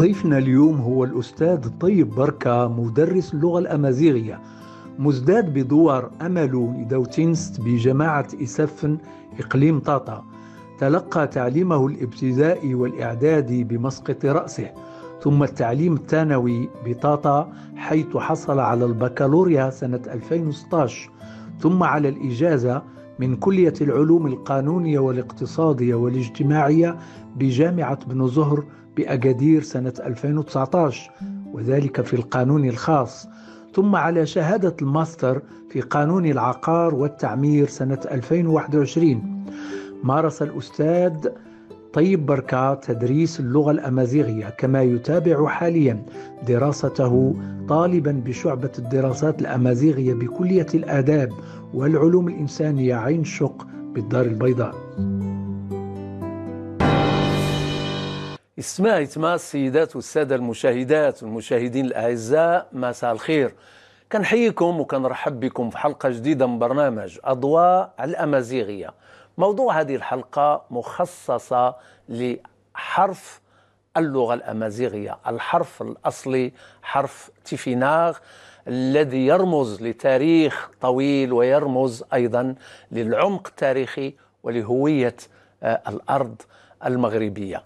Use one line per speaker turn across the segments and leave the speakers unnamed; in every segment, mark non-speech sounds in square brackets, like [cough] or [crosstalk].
ضيفنا اليوم هو الأستاذ طيب بركة مدرس اللغة الأمازيغية مزداد بدور أملو دوتينست بجماعة إسفن إقليم طاطا تلقى تعليمه الابتدائي والإعدادي بمسقط رأسه ثم التعليم الثانوي بطاطا حيث حصل على البكالوريا سنة 2016 ثم على الإجازة من كلية العلوم القانونية والاقتصادية والاجتماعية بجامعة بن زهر بأكادير سنة 2019 وذلك في القانون الخاص ثم على شهادة الماستر في قانون العقار والتعمير سنة 2021 مارس الأستاذ طيب بركة تدريس اللغة الأمازيغية كما يتابع حاليا دراسته طالبا بشعبة الدراسات الأمازيغية بكلية الآداب والعلوم الإنسانية عين شق بالدار البيضاء. اسمها يتما السيدات والساده المشاهدات والمشاهدين الاعزاء مساء الخير كنحييكم وكنرحب بكم في حلقه جديده من برنامج اضواء الامازيغيه موضوع هذه الحلقه مخصصه لحرف اللغه الامازيغيه الحرف الاصلي حرف تيفيناغ الذي يرمز لتاريخ طويل ويرمز ايضا للعمق التاريخي ولهويه آه، الارض المغربيه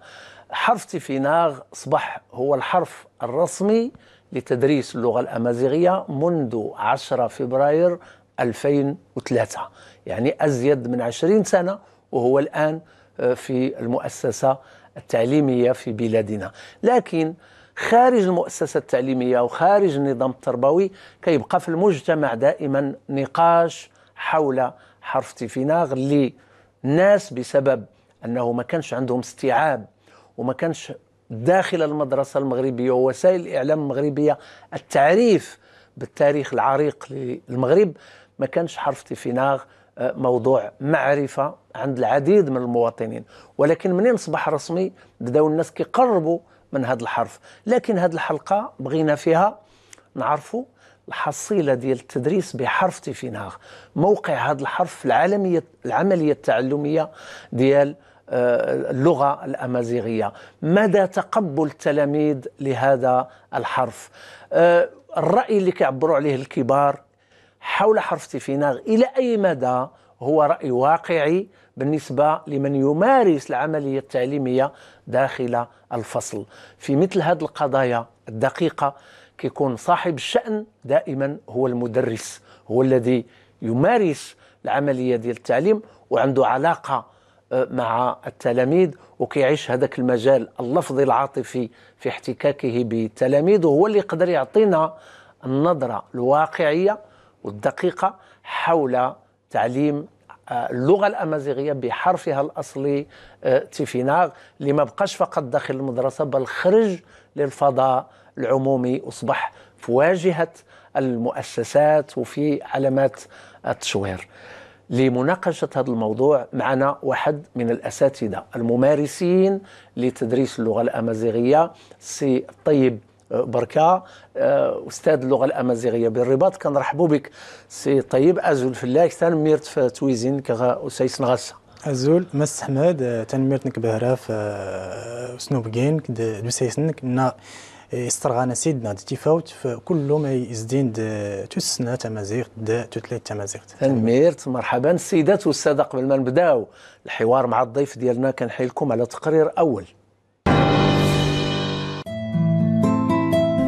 حرف تيفيناغ أصبح هو الحرف الرسمي لتدريس اللغة الأمازيغية منذ 10 فبراير 2003 يعني أزيد من 20 سنة وهو الآن آه، في المؤسسة التعليمية في بلادنا لكن خارج المؤسسة التعليمية وخارج النظام التربوي كيبقى في المجتمع دائما نقاش حول حرف تيفيناغ اللي الناس بسبب أنه ما كانش عندهم استيعاب وما كانش داخل المدرسة المغربية ووسائل الإعلام المغربية التعريف بالتاريخ العريق للمغرب ما كانش حرف تفناغ آه، موضوع معرفة عند العديد من المواطنين ولكن منين صبح رسمي بداوا الناس كيقربوا من هذا الحرف لكن هذه الحلقة بغينا فيها نعرفوا الحصيلة ديال التدريس بحرف تفناغ موقع هذا الحرف في العالمية العملية التعلمية ديال آه، اللغة الأمازيغية مدى تقبل التلاميذ لهذا الحرف آه، الرأي اللي كيعبروا عليه الكبار حول حرف تيفيناغ إلى أي مدى هو رأي واقعي بالنسبة لمن يمارس العملية التعليمية داخل الفصل في مثل هذه القضايا الدقيقة كيكون صاحب الشأن دائما هو المدرس هو الذي يمارس العملية ديال التعليم وعنده علاقة مع التلاميذ وكيعيش هذاك المجال اللفظي العاطفي في احتكاكه بتلاميذه هو اللي يقدر يعطينا النظرة الواقعية والدقيقة حول تعليم آه، اللغة الأمازيغية بحرفها الأصلي آه، تيفيناغ اللي ما بقاش فقط داخل المدرسة بل خرج للفضاء العمومي أصبح في واجهة المؤسسات وفي علامات التشوير لمناقشة هذا الموضوع معنا واحد من الأساتذة الممارسين لتدريس اللغة الأمازيغية سي طيب آه، بركة آه، أستاذ اللغة الأمازيغية بالرباط كنرحبوا بك سي طيب أزول في الله تنميرت في تويزين كغا أسيس نغاسة
أزول مس حماد آه، تنميرتنك بهراف سنوبكين دو سيسنك نا استرغانا سيدنا تيفاوت فكل ما يزدين تسنا تمازيغ دا تتلي تمازيغ تنميرت
مرحبا السيدات والساده قبل ما نبداو الحوار مع الضيف ديالنا كنحيي لكم على تقرير اول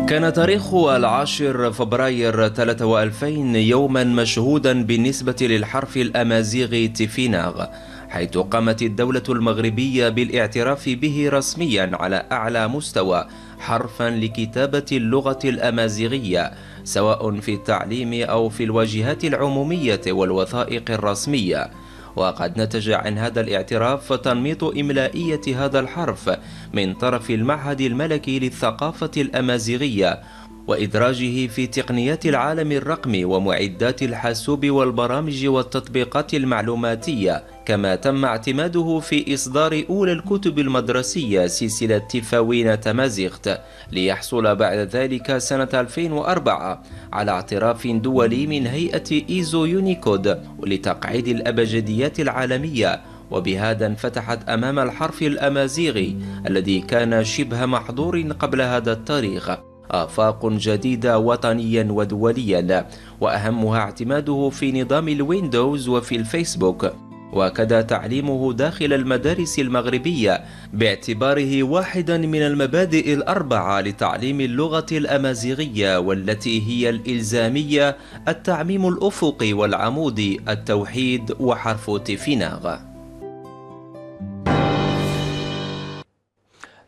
كان تاريخ العاشر فبراير 2000 يوما مشهودا بالنسبة للحرف الأمازيغي تفيناغ حيث قامت الدولة المغربية بالاعتراف به رسميا على أعلى مستوى حرفا لكتابة اللغة الأمازيغية سواء في التعليم أو في الواجهات العمومية والوثائق الرسمية وقد نتج عن هذا الاعتراف تنميط إملائية هذا الحرف من طرف المعهد الملكي للثقافة الأمازيغية وإدراجه في تقنيات العالم الرقمي ومعدات الحاسوب والبرامج والتطبيقات المعلوماتية كما تم اعتماده في إصدار أولى الكتب المدرسية سلسلة تفاوين تمازيغت ليحصل بعد ذلك سنة 2004 على اعتراف دولي من هيئة إيزو يونيكود لتقعيد الأبجديات العالمية وبهذا انفتحت أمام الحرف الأمازيغي الذي كان شبه محظور قبل هذا التاريخ آفاق جديدة وطنيا ودوليا وأهمها اعتماده في نظام الويندوز وفي الفيسبوك وكذا تعليمه داخل المدارس المغربية باعتباره واحدا من المبادئ الأربعة لتعليم اللغة الأمازيغية والتي هي الإلزامية التعميم الأفقي والعمودي التوحيد وحرف تفيناغ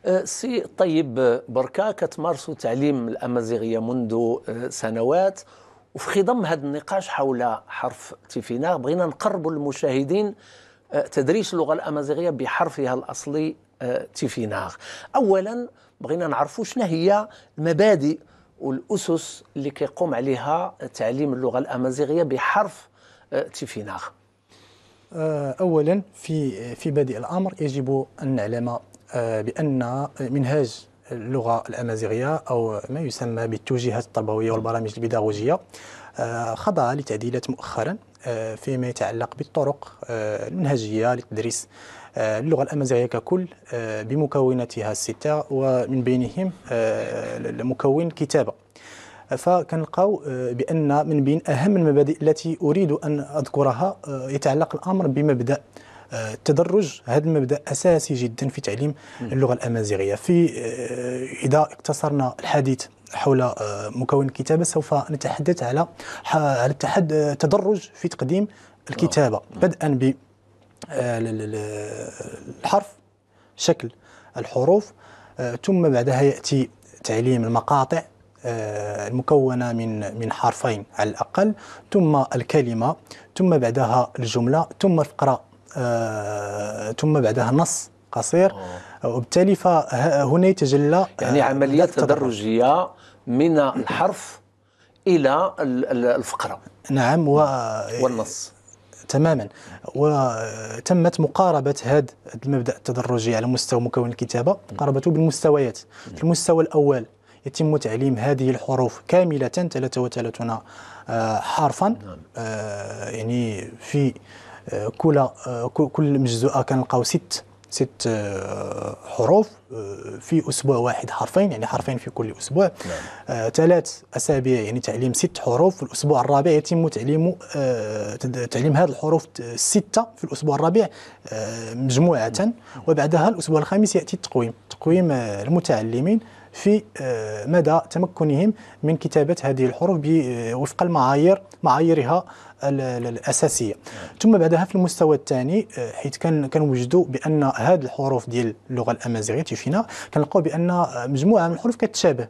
أه، سي طيب بركة كتمارسوا تعليم الأمازيغية منذ أه، سنوات وفي خضم هذا النقاش حول حرف تيفينا بغينا نقربوا للمشاهدين آه، تدريس اللغه الامازيغيه بحرفها الاصلي آه، تيفيناغ اولا بغينا نعرفوا شنو هي المبادئ والاسس اللي كيقوم عليها تعليم اللغه الامازيغيه بحرف آه، تيفيناغ
اولا في في بادئ الامر يجب ان نعلم بان منهاج اللغه الامازيغيه او ما يسمى بالتوجيهات التربويه والبرامج البيداغوجيه آه، خضع لتعديلات مؤخرا آه، فيما يتعلق بالطرق آه، المنهجيه لتدريس اللغه الامازيغيه ككل بمكوناتها السته ومن بينهم مكون الكتابه فكنلقاو بان من بين اهم المبادئ التي اريد ان اذكرها يتعلق الامر بمبدا التدرج هذا المبدا اساسي جدا في تعليم اللغه الامازيغيه في آه، اذا اقتصرنا الحديث حول آه، مكون الكتابه سوف نتحدث على على التدرج في تقديم الكتابه آه. بدءا ب الحرف شكل الحروف ثم بعدها ياتي تعليم المقاطع المكونة من من حرفين على الأقل ثم الكلمة ثم بعدها الجملة ثم الفقرة آه، ثم بعدها نص قصير وبالتالي فهنا يتجلى
يعني آه، عمليه تدرجيه من الحرف الى الفقره
نعم و والنص تماما وتمت مقاربه هذا المبدا التدرجي على مستوى مكون الكتابه مقاربته بالمستويات في المستوى الاول يتم تعليم هذه الحروف كامله 33 آه، حرفا نعم. يعني في كل كل مجزوءه كنلقاو ست ست آه، حروف آه، في اسبوع واحد حرفين يعني حرفين في كل اسبوع نعم. آه، ثلاث اسابيع يعني تعليم ست حروف في الاسبوع الرابع يتم تعليم تعليم هذه الحروف السته في الاسبوع الرابع مجموعه نعم. وبعدها الاسبوع الخامس ياتي التقويم تقويم المتعلمين في مدى تمكنهم من كتابه هذه الحروف وفق المعايير معاييرها الاساسيه ثم بعدها في المستوى الثاني آه، حيث كان كنوجدوا بان هذه الحروف ديال اللغه الامازيغيه تيفينا كنلقاو بان مجموعه من الحروف كتشابه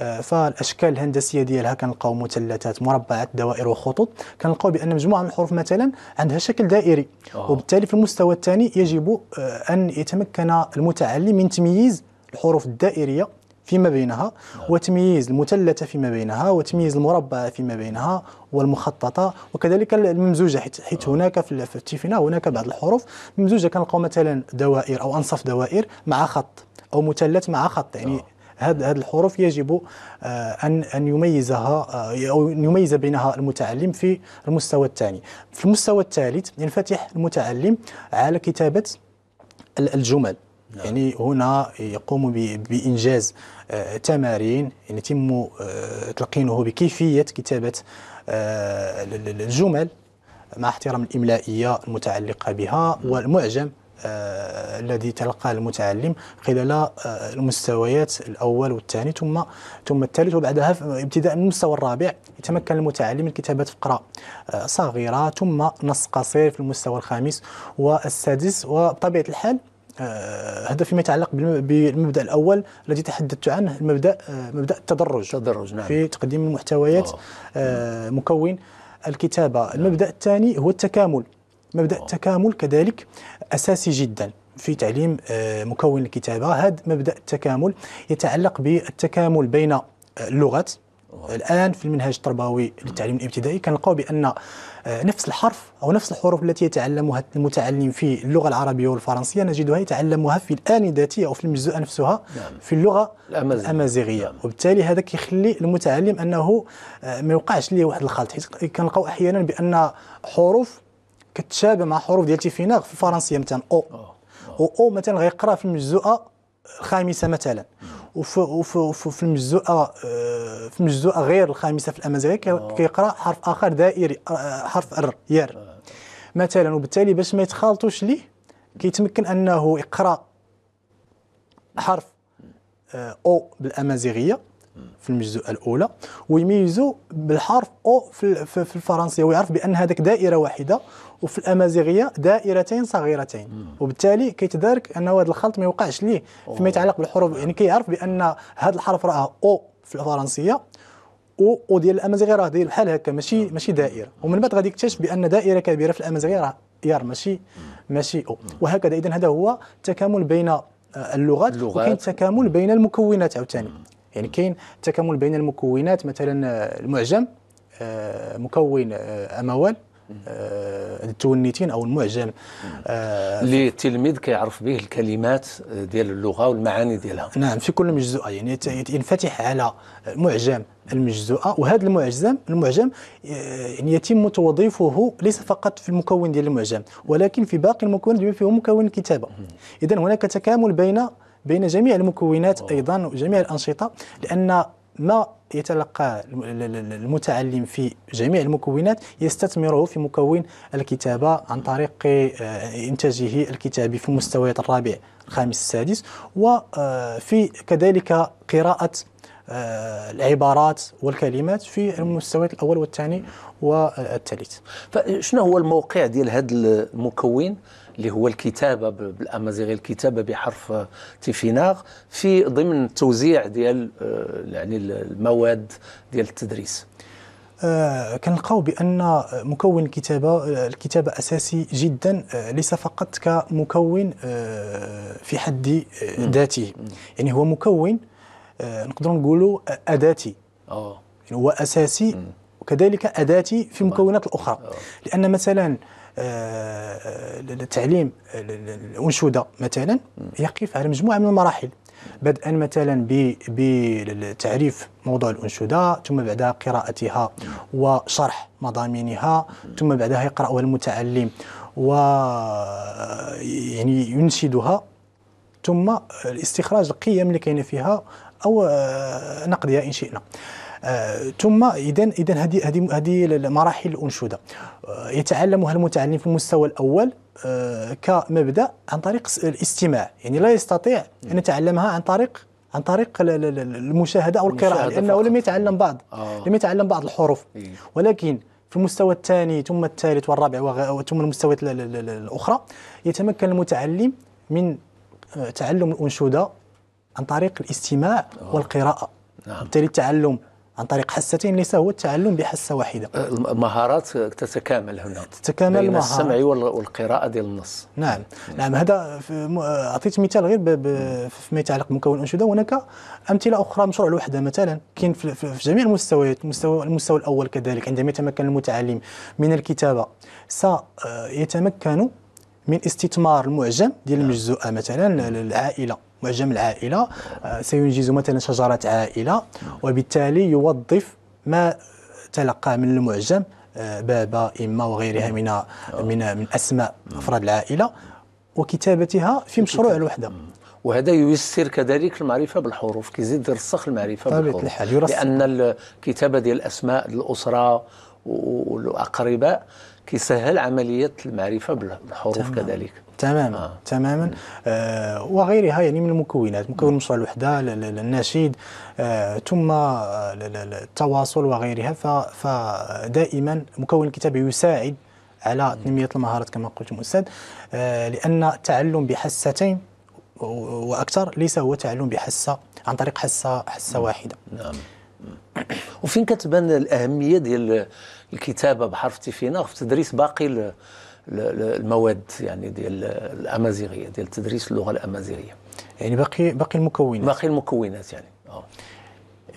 آه، فالاشكال الهندسيه ديالها كنلقاو مثلثات مربعات دوائر وخطوط كنلقاو بان مجموعه من الحروف مثلا عندها شكل دائري أوه. وبالتالي في المستوى الثاني يجب آه، ان يتمكن المتعلم من تمييز الحروف الدائريه نعم. فيما بينها وتمييز المثلثة فيما بينها وتمييز المربعة فيما بينها والمخططة وكذلك الممزوجة حيث آه. هناك في التيفينا هناك بعض الحروف ممزوجة كنلقاو مثلا دوائر أو أنصف دوائر مع خط أو مثلث مع خط يعني هذه آه. الحروف يجب آه، ان ان يميزها او يميز بينها المتعلم في المستوى الثاني في المستوى الثالث ينفتح المتعلم على كتابه الجمل نعم. يعني هنا يقوم بإنجاز آه، تمارين يتم آه، تلقينه بكيفية كتابة آه، الجمل مع احترام الإملائية المتعلقة بها نعم. والمعجم الذي تلقاه المتعلم خلال المستويات الاول والثاني ثم ثم الثالث وبعدها ابتداء من المستوى الرابع يتمكن المتعلم من كتابه فقره صغيره ثم نص قصير في المستوى الخامس والسادس وبطبيعه الحال هذا آه، فيما يتعلق بالمبدا الاول الذي تحدثت عنه المبدا آه، مبدا التدرج التدرج نعم. في تقديم المحتويات أوه. آه، مكون الكتابه نعم. المبدا الثاني هو التكامل مبدا أوه. التكامل كذلك اساسي جدا في تعليم مكون الكتابه هذا مبدا التكامل يتعلق بالتكامل بين اللغات الان في المنهج التربوي للتعليم الابتدائي كنلقاو بان آه، نفس الحرف او نفس الحروف التي يتعلمها المتعلم في اللغه العربيه والفرنسيه نجدها يتعلمها في الان ذاتيه او في المجزؤه نفسها نعم. في اللغه الامازيغيه, الأمازيغية. نعم. وبالتالي هذا كيخلي المتعلم انه آه، ما يوقعش ليه واحد الخلط حيت كنلقاو احيانا بان حروف كتشابه مع حروف ديال تيفيناغ في الفرنسيه مثلا او او, مثلا غيقرا في المجزؤه الخامسه مثلا نعم. وفي, وفي, وفي, في المجزوءه آه، آه، في المجزوءه غير الخامسه في الامازيغيه آه. كيقرا حرف اخر دائري حرف ر يار مثلا وبالتالي باش ما يتخالطوش ليه كيتمكن انه يقرا حرف او بالامازيغيه في المجزوءه الاولى ويميزو بالحرف او في الفرنسيه ويعرف بان هذاك دائره واحده وفي الامازيغيه دائرتين صغيرتين وبالتالي كيتدارك انه هذا الخلط ما يوقعش ليه فيما يتعلق بالحروف يعني كيعرف بان هذا الحرف راه او في الفرنسيه و او ديال الامازيغيه راه داير بحال هكا ماشي ماشي دائره ومن بعد غادي يكتشف بان دائره كبيره في الامازيغيه راه يار ماشي ماشي او وهكذا اذا هذا هو تكامل بين اللغات, اللغات. وكاين تكامل بين المكونات عاوتاني يعني كاين تكامل بين المكونات مثلا المعجم آه، مكون آه، اموال آه، التونيتين او المعجم آه،
اللي التلميذ كيعرف به الكلمات آه، ديال اللغه والمعاني ديالها
نعم في كل مجزوءه يعني ينفتح على معجم المجزوءه وهذا المعجم المعجم يعني يتم توظيفه ليس فقط في المكون ديال المعجم ولكن في باقي المكونات بما فيه مكون الكتابه اذا هناك تكامل بين بين جميع المكونات ايضا وجميع الانشطه لان ما يتلقى المتعلم في جميع المكونات يستثمره في مكون الكتابة عن طريق آه، إنتاجه الكتابي في المستويات الرابع الخامس السادس وفي آه، كذلك قراءة آه، العبارات والكلمات في المستويات الأول والثاني والثالث فشنو هو
الموقع ديال هذا المكون اللي هو الكتابه بالامازيغي الكتابه بحرف تيفيناغ في ضمن التوزيع ديال آه، يعني المواد ديال التدريس
آه، كنلقاو بان مكون الكتابه آه، الكتابه اساسي جدا ليس فقط كمكون في حد ذاته يعني هو مكون نقدر نقدروا نقولوا اداتي يعني هو اساسي وكذلك اداتي في المكونات الاخرى لان مثلا التعليم آه، آه، الانشوده مثلا يقف على مجموعه من المراحل بدءا مثلا بتعريف موضوع الانشوده ثم بعدها قراءتها وشرح مضامينها ثم بعدها يقراها المتعلم و يعني ينشدها ثم الاستخراج القيم اللي كاينه فيها او آه، نقدها ان شئنا آه، ثم اذا اذا هذه هذه هذه مراحل الانشوده آه، يتعلمها المتعلم في المستوى الاول آه، كمبدا عن طريق الاستماع يعني لا يستطيع ان يتعلمها عن طريق عن طريق المشاهده او القراءه لانه لم يتعلم بعض آه. لم يتعلم بعض الحروف إيه. ولكن في المستوى الثاني ثم الثالث والرابع ثم المستويات الاخرى يتمكن المتعلم من تعلم الانشوده عن طريق الاستماع والقراءه نعم. بالتالي التعلم عن طريق حاستين ليس هو التعلم بحاسه واحده أه،
المهارات تتكامل هنا تتكامل بين المهارات. السمع والقراءه ديال النص
نعم نعم هذا اعطيت مثال غير فيما يتعلق بمكون الانشوده هناك امثله اخرى مشروع الوحده مثلا كاين في, في جميع المستويات المستوى المستوى الاول كذلك عندما يتمكن المتعلم من الكتابه سيتمكن أه، من استثمار المعجم ديال نعم. المجزوءه مثلا العائله معجم العائلة آه، سينجز مثلا شجرة عائلة وبالتالي يوظف ما تلقى من المعجم آه، بابا إما وغيرها من آه. من من أسماء أفراد العائلة وكتابتها في مشروع الوحدة
وهذا ييسر كذلك المعرفه بالحروف كيزيد يرسخ المعرفه بالحروف الحال لان الكتابه ديال الاسماء الاسره والاقرباء كيسهل عمليه
المعرفه بالحروف كذلك تماما آه. تماما آه وغيرها يعني من المكونات مكون مشروع الوحده النشيد آه ثم آه، التواصل وغيرها فدائما مكون الكتاب يساعد على تنميه المهارات كما قلت استاذ آه لان التعلم بحستين واكثر ليس هو تعلم بحسه عن طريق حسه حصه واحده نعم
وفين كتبان الاهميه ديال الكتابه بحرف تيفينا في تدريس باقي المواد يعني ديال الامازيغيه ديال تدريس اللغه الامازيغيه يعني باقي باقي المكونات باقي المكونات يعني
اه,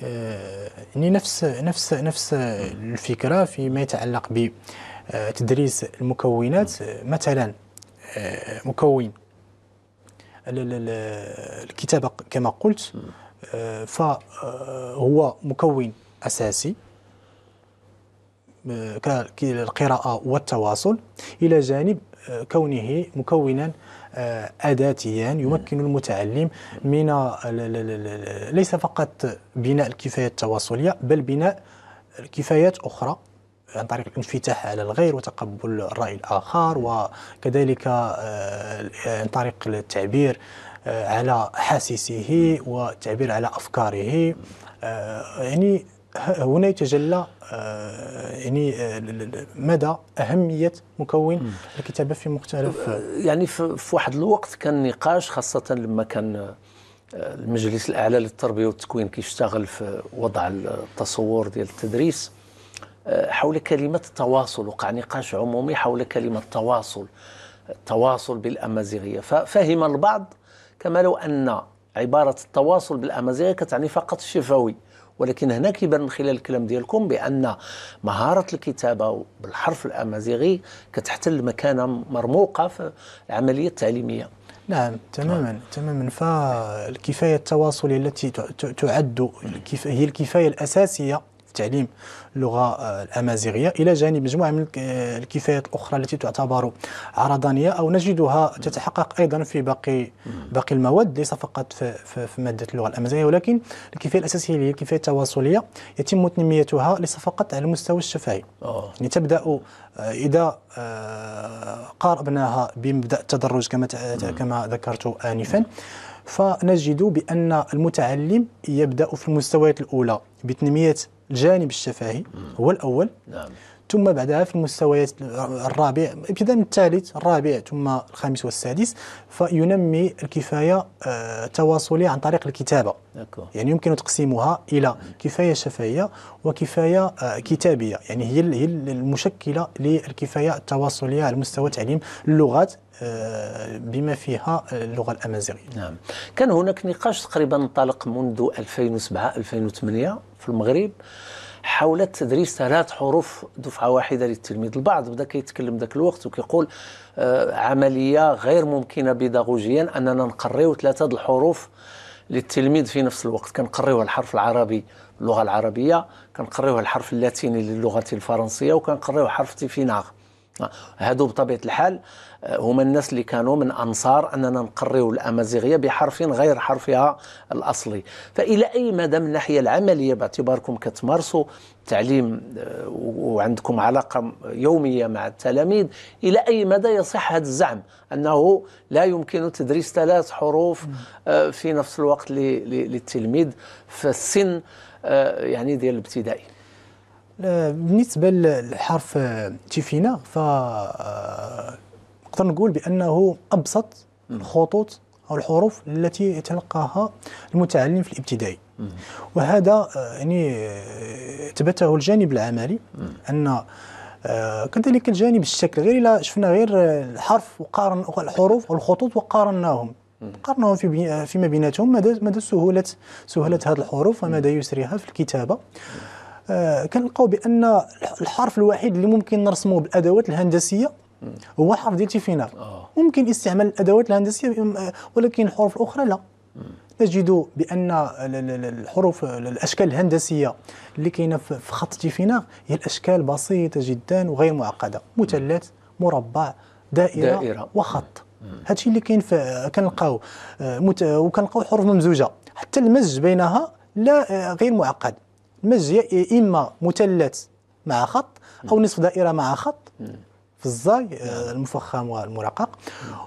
آه، يعني نفس نفس نفس الفكره فيما يتعلق بتدريس آه، المكونات مثلا آه، مكون الكتابه كما قلت فهو مكون اساسي كالقراءة والتواصل إلى جانب آه، كونه مكونا آه، أداتيا يمكن المتعلم من آه، ليس فقط بناء الكفاية التواصلية بل بناء كفايات أخرى عن طريق الانفتاح على الغير وتقبل الرأي الآخر وكذلك عن طريق التعبير على حاسسه والتعبير على أفكاره يعني هنا يتجلى آه، يعني آه، مدى اهميه مكون الكتابه في مختلف آه، يعني في واحد الوقت كان نقاش
خاصه لما كان المجلس الاعلى للتربيه والتكوين كيشتغل في وضع التصور ديال التدريس حول كلمه التواصل وقع نقاش عمومي حول كلمه التواصل التواصل بالامازيغيه ففهم البعض كما لو ان عباره التواصل بالامازيغيه كتعني فقط الشفوي ولكن هنا كيبان من خلال الكلام ديالكم بان مهاره الكتابه بالحرف الامازيغي كتحتل مكانه مرموقه في العمليه التعليميه
نعم تماما تماما فالكفايه التواصليه التي تعد هي الكفايه الاساسيه في تعليم اللغه آه، الامازيغيه الى جانب مجموعه من آه، الكفايات الاخرى التي تعتبر عرضانيه او نجدها تتحقق ايضا في باقي باقي المواد ليس فقط في, في, في ماده اللغه الامازيغيه ولكن الكفايه الاساسيه اللي هي الكفايه التواصليه يتم تنميتها ليس فقط على المستوى الشفهي يعني آه. تبدا اذا قاربناها بمبدا التدرج كما كما ذكرت انفا فنجد بأن المتعلم يبدأ في المستويات الأولى بتنمية الجانب الشفاهي هو الأول نعم. ثم بعدها في المستويات الرابع ابتداء من الثالث الرابع ثم الخامس والسادس فينمي الكفايه آه، التواصليه عن طريق الكتابه يعني يمكن تقسيمها الى كفايه شفهيه وكفايه آه، كتابيه يعني هي المشكله للكفايه التواصليه على مستوى تعليم اللغات آه، بما فيها اللغه الامازيغيه.
نعم. كان هناك نقاش تقريبا انطلق منذ 2007 2008 في المغرب حاولت تدريس ثلاث حروف دفعه واحده للتلميذ البعض بدا كيتكلم ذاك الوقت وكيقول آه، عمليه غير ممكنه بيداغوجيا اننا نقريو ثلاثه الحروف للتلميذ في نفس الوقت كنقريوه الحرف العربي اللغه العربيه كنقريوه الحرف اللاتيني للغه الفرنسيه وكنقريوه حرف تيفيناغ هادو بطبيعه الحال آه، هما الناس اللي كانوا من انصار اننا نقريو الامازيغيه بحرف غير حرفها الاصلي فالى اي مدى من الناحيه العمليه باعتباركم كتمارسوا التعليم آه، وعندكم علاقه يوميه مع التلاميذ الى اي مدى يصح هذا الزعم انه لا يمكن تدريس ثلاث حروف آه، في نفس الوقت للتلميذ في السن يعني ديال الابتدائي
بالنسبه للحرف تيفينا ف آه، نقدر نقول بانه ابسط الخطوط او الحروف التي يتلقاها المتعلم في الابتدائي وهذا آه، يعني آه، اثبته الجانب العملي ان كذلك الجانب الشكل غير الا شفنا غير الحرف وقارن الحروف والخطوط وقارناهم قارناهم في فيما بيناتهم مدى مدى سهوله سهوله هذه الحروف ومدى يسرها في الكتابه آه، كنلقاو بان الحرف الوحيد اللي ممكن نرسموه بالادوات الهندسيه هو الحرف ديال تيفينال آه. ممكن استعمال الادوات الهندسيه آه، ولكن الحروف الاخرى لا نجد بان الحروف الاشكال الهندسيه اللي كاينه في خط تيفيناغ هي الاشكال بسيطه جدا وغير معقده مثلث مربع دائره, دائرة. وخط هادشي اللي كاين كنلقاو وكنلقاو حروف ممزوجه حتى المزج بينها لا غير معقد المزجية اما مثلث مع خط او نصف دائره مع خط في الزاي آه، المفخم والمرقق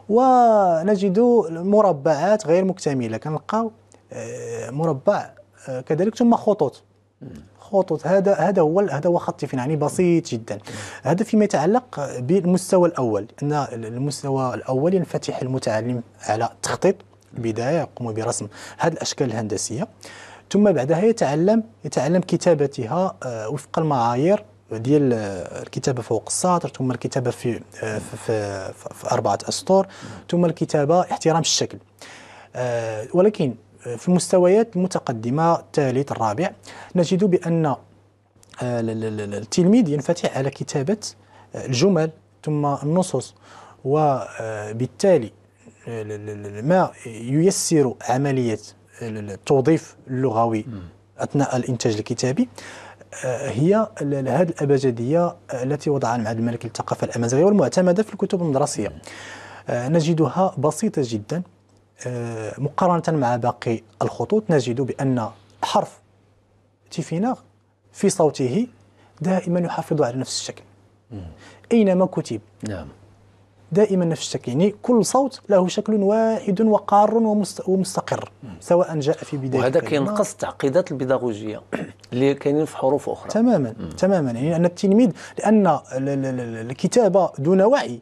ونجد المربعات غير مكتمله كنلقاو آه، مربع آه، كذلك ثم خطوط خطوط هذا هذا هو هذا هو خط فين يعني بسيط جدا هذا فيما يتعلق بالمستوى الاول ان المستوى الاول ينفتح المتعلم على التخطيط البدايه يقوم برسم هذه الاشكال الهندسيه ثم بعدها يتعلم يتعلم كتابتها آه، وفق المعايير ديال آه، الكتابه فوق السطر ثم الكتابه في آه، في, في, في اربعه اسطر ثم الكتابه احترام الشكل ولكن في المستويات المتقدمه الثالث الرابع نجد بان التلميذ ينفتح على كتابه الجمل ثم النصوص وبالتالي ما ييسر عمليه التوظيف اللغوي اثناء الانتاج الكتابي آه، هي هذه الابجديه التي وضعها المعهد الملكي للثقافه الامازيغيه والمعتمده في الكتب المدرسيه آه، نجدها بسيطه جدا آه، مقارنه مع باقي الخطوط نجد بان حرف تيفيناغ في صوته دائما يحافظ على نفس الشكل اينما كتب نعم دائما نفس الشكل يعني كل صوت له شكل واحد وقار ومستقر سواء جاء في بدايه وهذا كينقص
التعقيدات البيداغوجيه اللي كاينين في حروف
اخرى تماما مم. تماما يعني ان التلميذ لان الكتابه دون وعي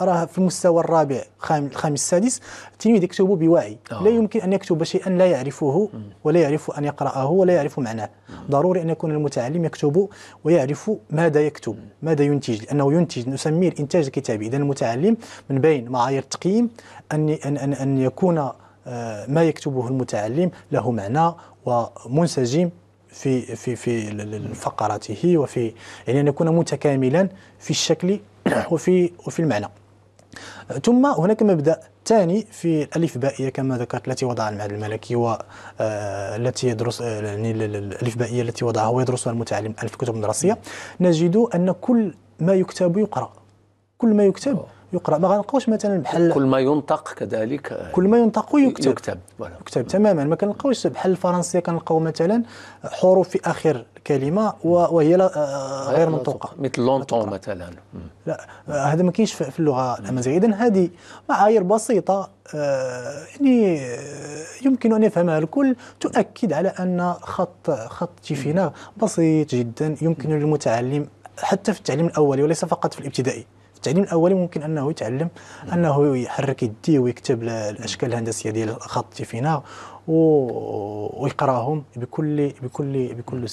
راه في المستوى الرابع الخامس السادس التلميذ يكتب بوعي آه. لا يمكن أن يكتب شيئا لا يعرفه ولا يعرف أن يقرأه ولا يعرف معناه ضروري أن يكون المتعلم يكتب ويعرف ماذا يكتب ماذا ينتج لأنه ينتج نسميه الإنتاج الكتابي إذا المتعلم من بين معايير التقييم أن أن أن, أن يكون آه، ما يكتبه المتعلم له معنى ومنسجم في في في فقراته وفي يعني ان يكون متكاملا في الشكل [coughs] وفي وفي المعنى ثم هناك مبدا ثاني في الالف بائيه كما ذكرت التي وضعها المعهد الملكي والتي آه، يدرس آه، يعني الالف بائيه التي وضعها ويدرسها المتعلم الف كتب دراسيه نجد ان كل ما يكتب يقرا كل ما يكتب يقرا ما غنلقاوش مثلا بحال كل
ما ينطق كذلك آه،
كل ما ينطق يكتب يكتب, يكتب تماما ما كنلقاوش بحال الفرنسيه كنلقاو مثلا حروف في اخر كلمه وهي آه، آه، غير منطوقه
مثل لونتون مثلا
لا آه، هذا ما كاينش في اللغه الامازيغيه اذا هذه معايير بسيطه يعني يمكن ان يفهمها الكل تؤكد على ان خط خط تيفينا بسيط جدا يمكن للمتعلم حتى في التعليم الاولي وليس فقط في الابتدائي التعليم الاولي ممكن انه يتعلم انه يحرك يديه ويكتب الاشكال الهندسيه ديال خط تيفينا ويقراهم بكل بكل بكل بكل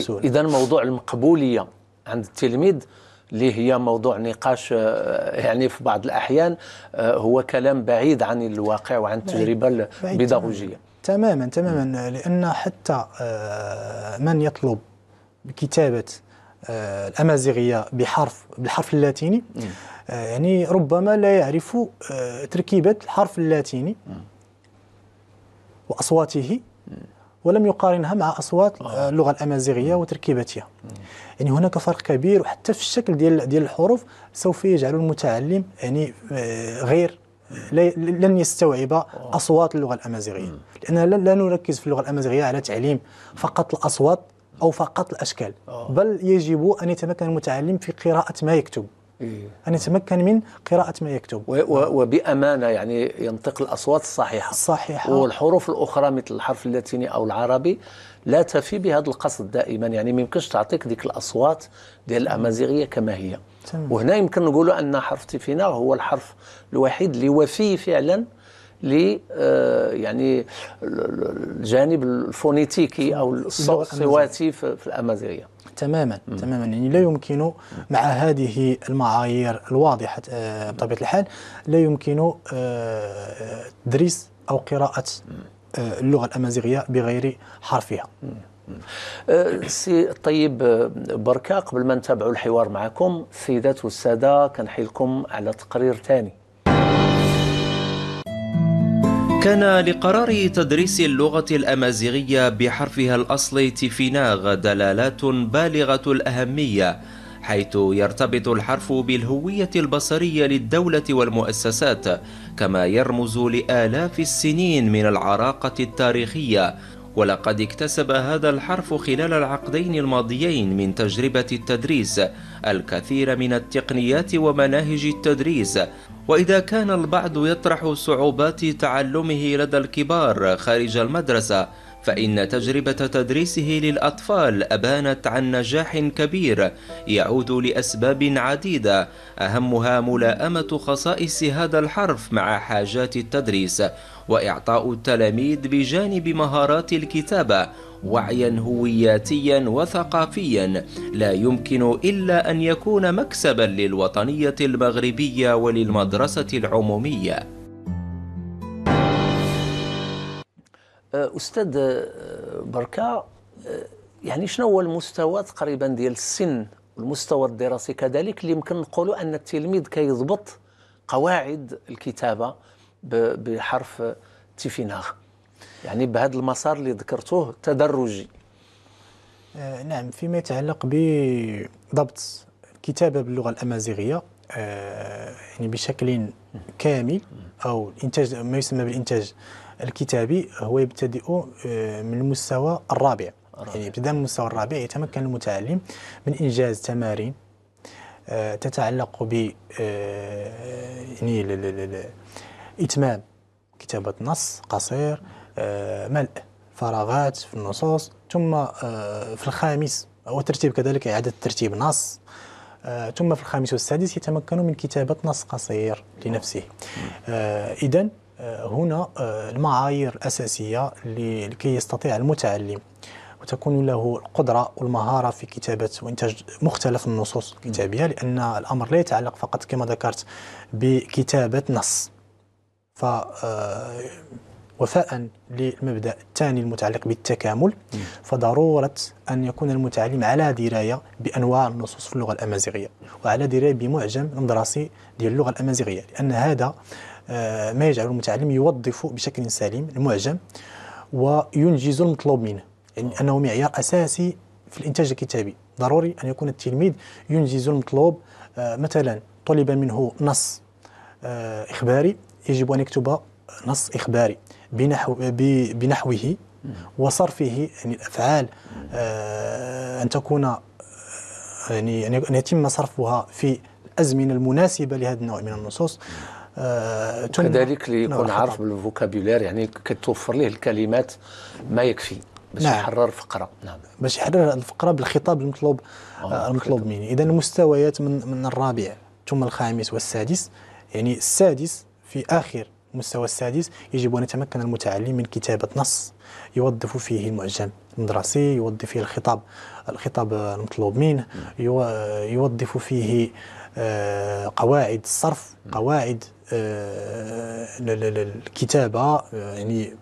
سهوله. اذا موضوع
المقبوليه عند التلميذ اللي هي موضوع نقاش آه، يعني في بعض الاحيان آه، هو كلام بعيد عن الواقع وعن التجربه البيداغوجيه.
تماما تماما لان حتى آه، من يطلب كتابه الامازيغيه بحرف بالحرف اللاتيني يعني ربما لا يعرف تركيبه الحرف اللاتيني وأصواته ولم يقارنها مع أصوات آه، آه. اللغة الأمازيغية وتركيبتها يعني هناك فرق كبير وحتى في الشكل ديال ديال الحروف سوف يجعل المتعلم يعني آه، غير لن يستوعب أصوات اللغة الأمازيغية لأننا لا نركز في اللغة الأمازيغية على تعليم فقط الأصوات أو فقط الأشكال بل يجب أن يتمكن المتعلم في قراءة ما يكتب إيه. أن يتمكن من قراءة ما يكتب
وبأمانة يعني ينطق الأصوات الصحيحة الصحيحة والحروف الأخرى مثل الحرف اللاتيني أو العربي لا تفي بهذا القصد دائما يعني ما يمكنش تعطيك ديك الأصوات ديال الأمازيغية كما هي تم. وهنا يمكن نقولوا أن حرف تيفينا هو الحرف الوحيد اللي وفي فعلا ل آه، يعني الجانب الفونيتيكي أو الصوتي في الأمازيغية
تماما م. تماما يعني لا يمكن مع هذه المعايير الواضحه آه، بطبيعه الحال لا يمكن آه، تدريس او قراءه آه، اللغه الامازيغيه بغير حرفها
سي الطيب بركه قبل ما نتابعوا الحوار معكم السيدات والساده كنحيلكم على تقرير ثاني
كان لقرار تدريس اللغة الأمازيغية بحرفها الأصلي تيفيناغ دلالات بالغة الأهمية حيث يرتبط الحرف بالهوية البصرية للدولة والمؤسسات كما يرمز لآلاف السنين من العراقة التاريخية ولقد اكتسب هذا الحرف خلال العقدين الماضيين من تجربة التدريس الكثير من التقنيات ومناهج التدريس وإذا كان البعض يطرح صعوبات تعلمه لدى الكبار خارج المدرسة فإن تجربة تدريسه للأطفال أبانت عن نجاح كبير يعود لأسباب عديدة أهمها ملاءمة خصائص هذا الحرف مع حاجات التدريس وإعطاء التلاميذ بجانب مهارات الكتابة وعيا هوياتيا وثقافيا لا يمكن إلا أن يكون مكسبا للوطنية المغربية وللمدرسة العمومية أه،
أستاذ أه، بركة أه، يعني شنو هو المستوى تقريبا ديال السن والمستوى الدراسي كذلك اللي يمكن نقولوا ان التلميذ كيضبط قواعد الكتابه بحرف تيفيناغ يعني بهذا المسار اللي ذكرتوه تدرجي
آه نعم فيما يتعلق بضبط الكتابه باللغه الامازيغيه آه يعني بشكل كامل او الانتاج ما يسمى بالانتاج الكتابي هو يبتدئ آه، من المستوى الرابع الرابع. يعني ابتداء من المستوى الرابع يتمكن المتعلم من انجاز تمارين آه، تتعلق ب آه، يعني إتمام كتابة نص قصير آه، ملء فراغات في النصوص ثم آه، في الخامس أو ترتيب كذلك إعادة ترتيب نص آه، ثم في الخامس والسادس يتمكن من كتابة نص قصير لنفسه إذا هنا المعايير الأساسية لكي يستطيع المتعلم وتكون له القدرة والمهارة في كتابة وإنتاج مختلف النصوص الكتابية لأن الأمر لا يتعلق فقط كما ذكرت بكتابة نص ف آه، وفاء للمبدا الثاني المتعلق بالتكامل فضروره ان يكون المتعلم على درايه بانواع النصوص في اللغه الامازيغيه وعلى درايه بمعجم المدرسي ديال اللغه الامازيغيه لان هذا آه، ما يجعل المتعلم يوظف بشكل سليم المعجم وينجز المطلوب منه يعني آه. انه معيار اساسي في الانتاج الكتابي ضروري ان يكون التلميذ ينجز المطلوب مثلا طلب منه نص اخباري يجب أن يكتب نص إخباري بنحو بنحوه وصرفه يعني الأفعال آه، أن تكون يعني أن يتم صرفها في الأزمنة المناسبة لهذا النوع من النصوص آه كذلك يكون نعم، عارف
بالفوكابيولير يعني كتوفر ليه الكلمات ما يكفي باش نعم. يحرر فقره نعم
باش يحرر الفقره بالخطاب المطلوب آه, آه، المطلوب مني اذا المستويات من من الرابع ثم الخامس والسادس يعني السادس في آخر المستوى السادس يجب أن يتمكن المتعلم من كتابة نص يوظف فيه المعجم المدرسي يوظف فيه الخطاب الخطاب المطلوب منه يوظف فيه آه، قواعد الصرف قواعد الكتابة آه، آه، يعني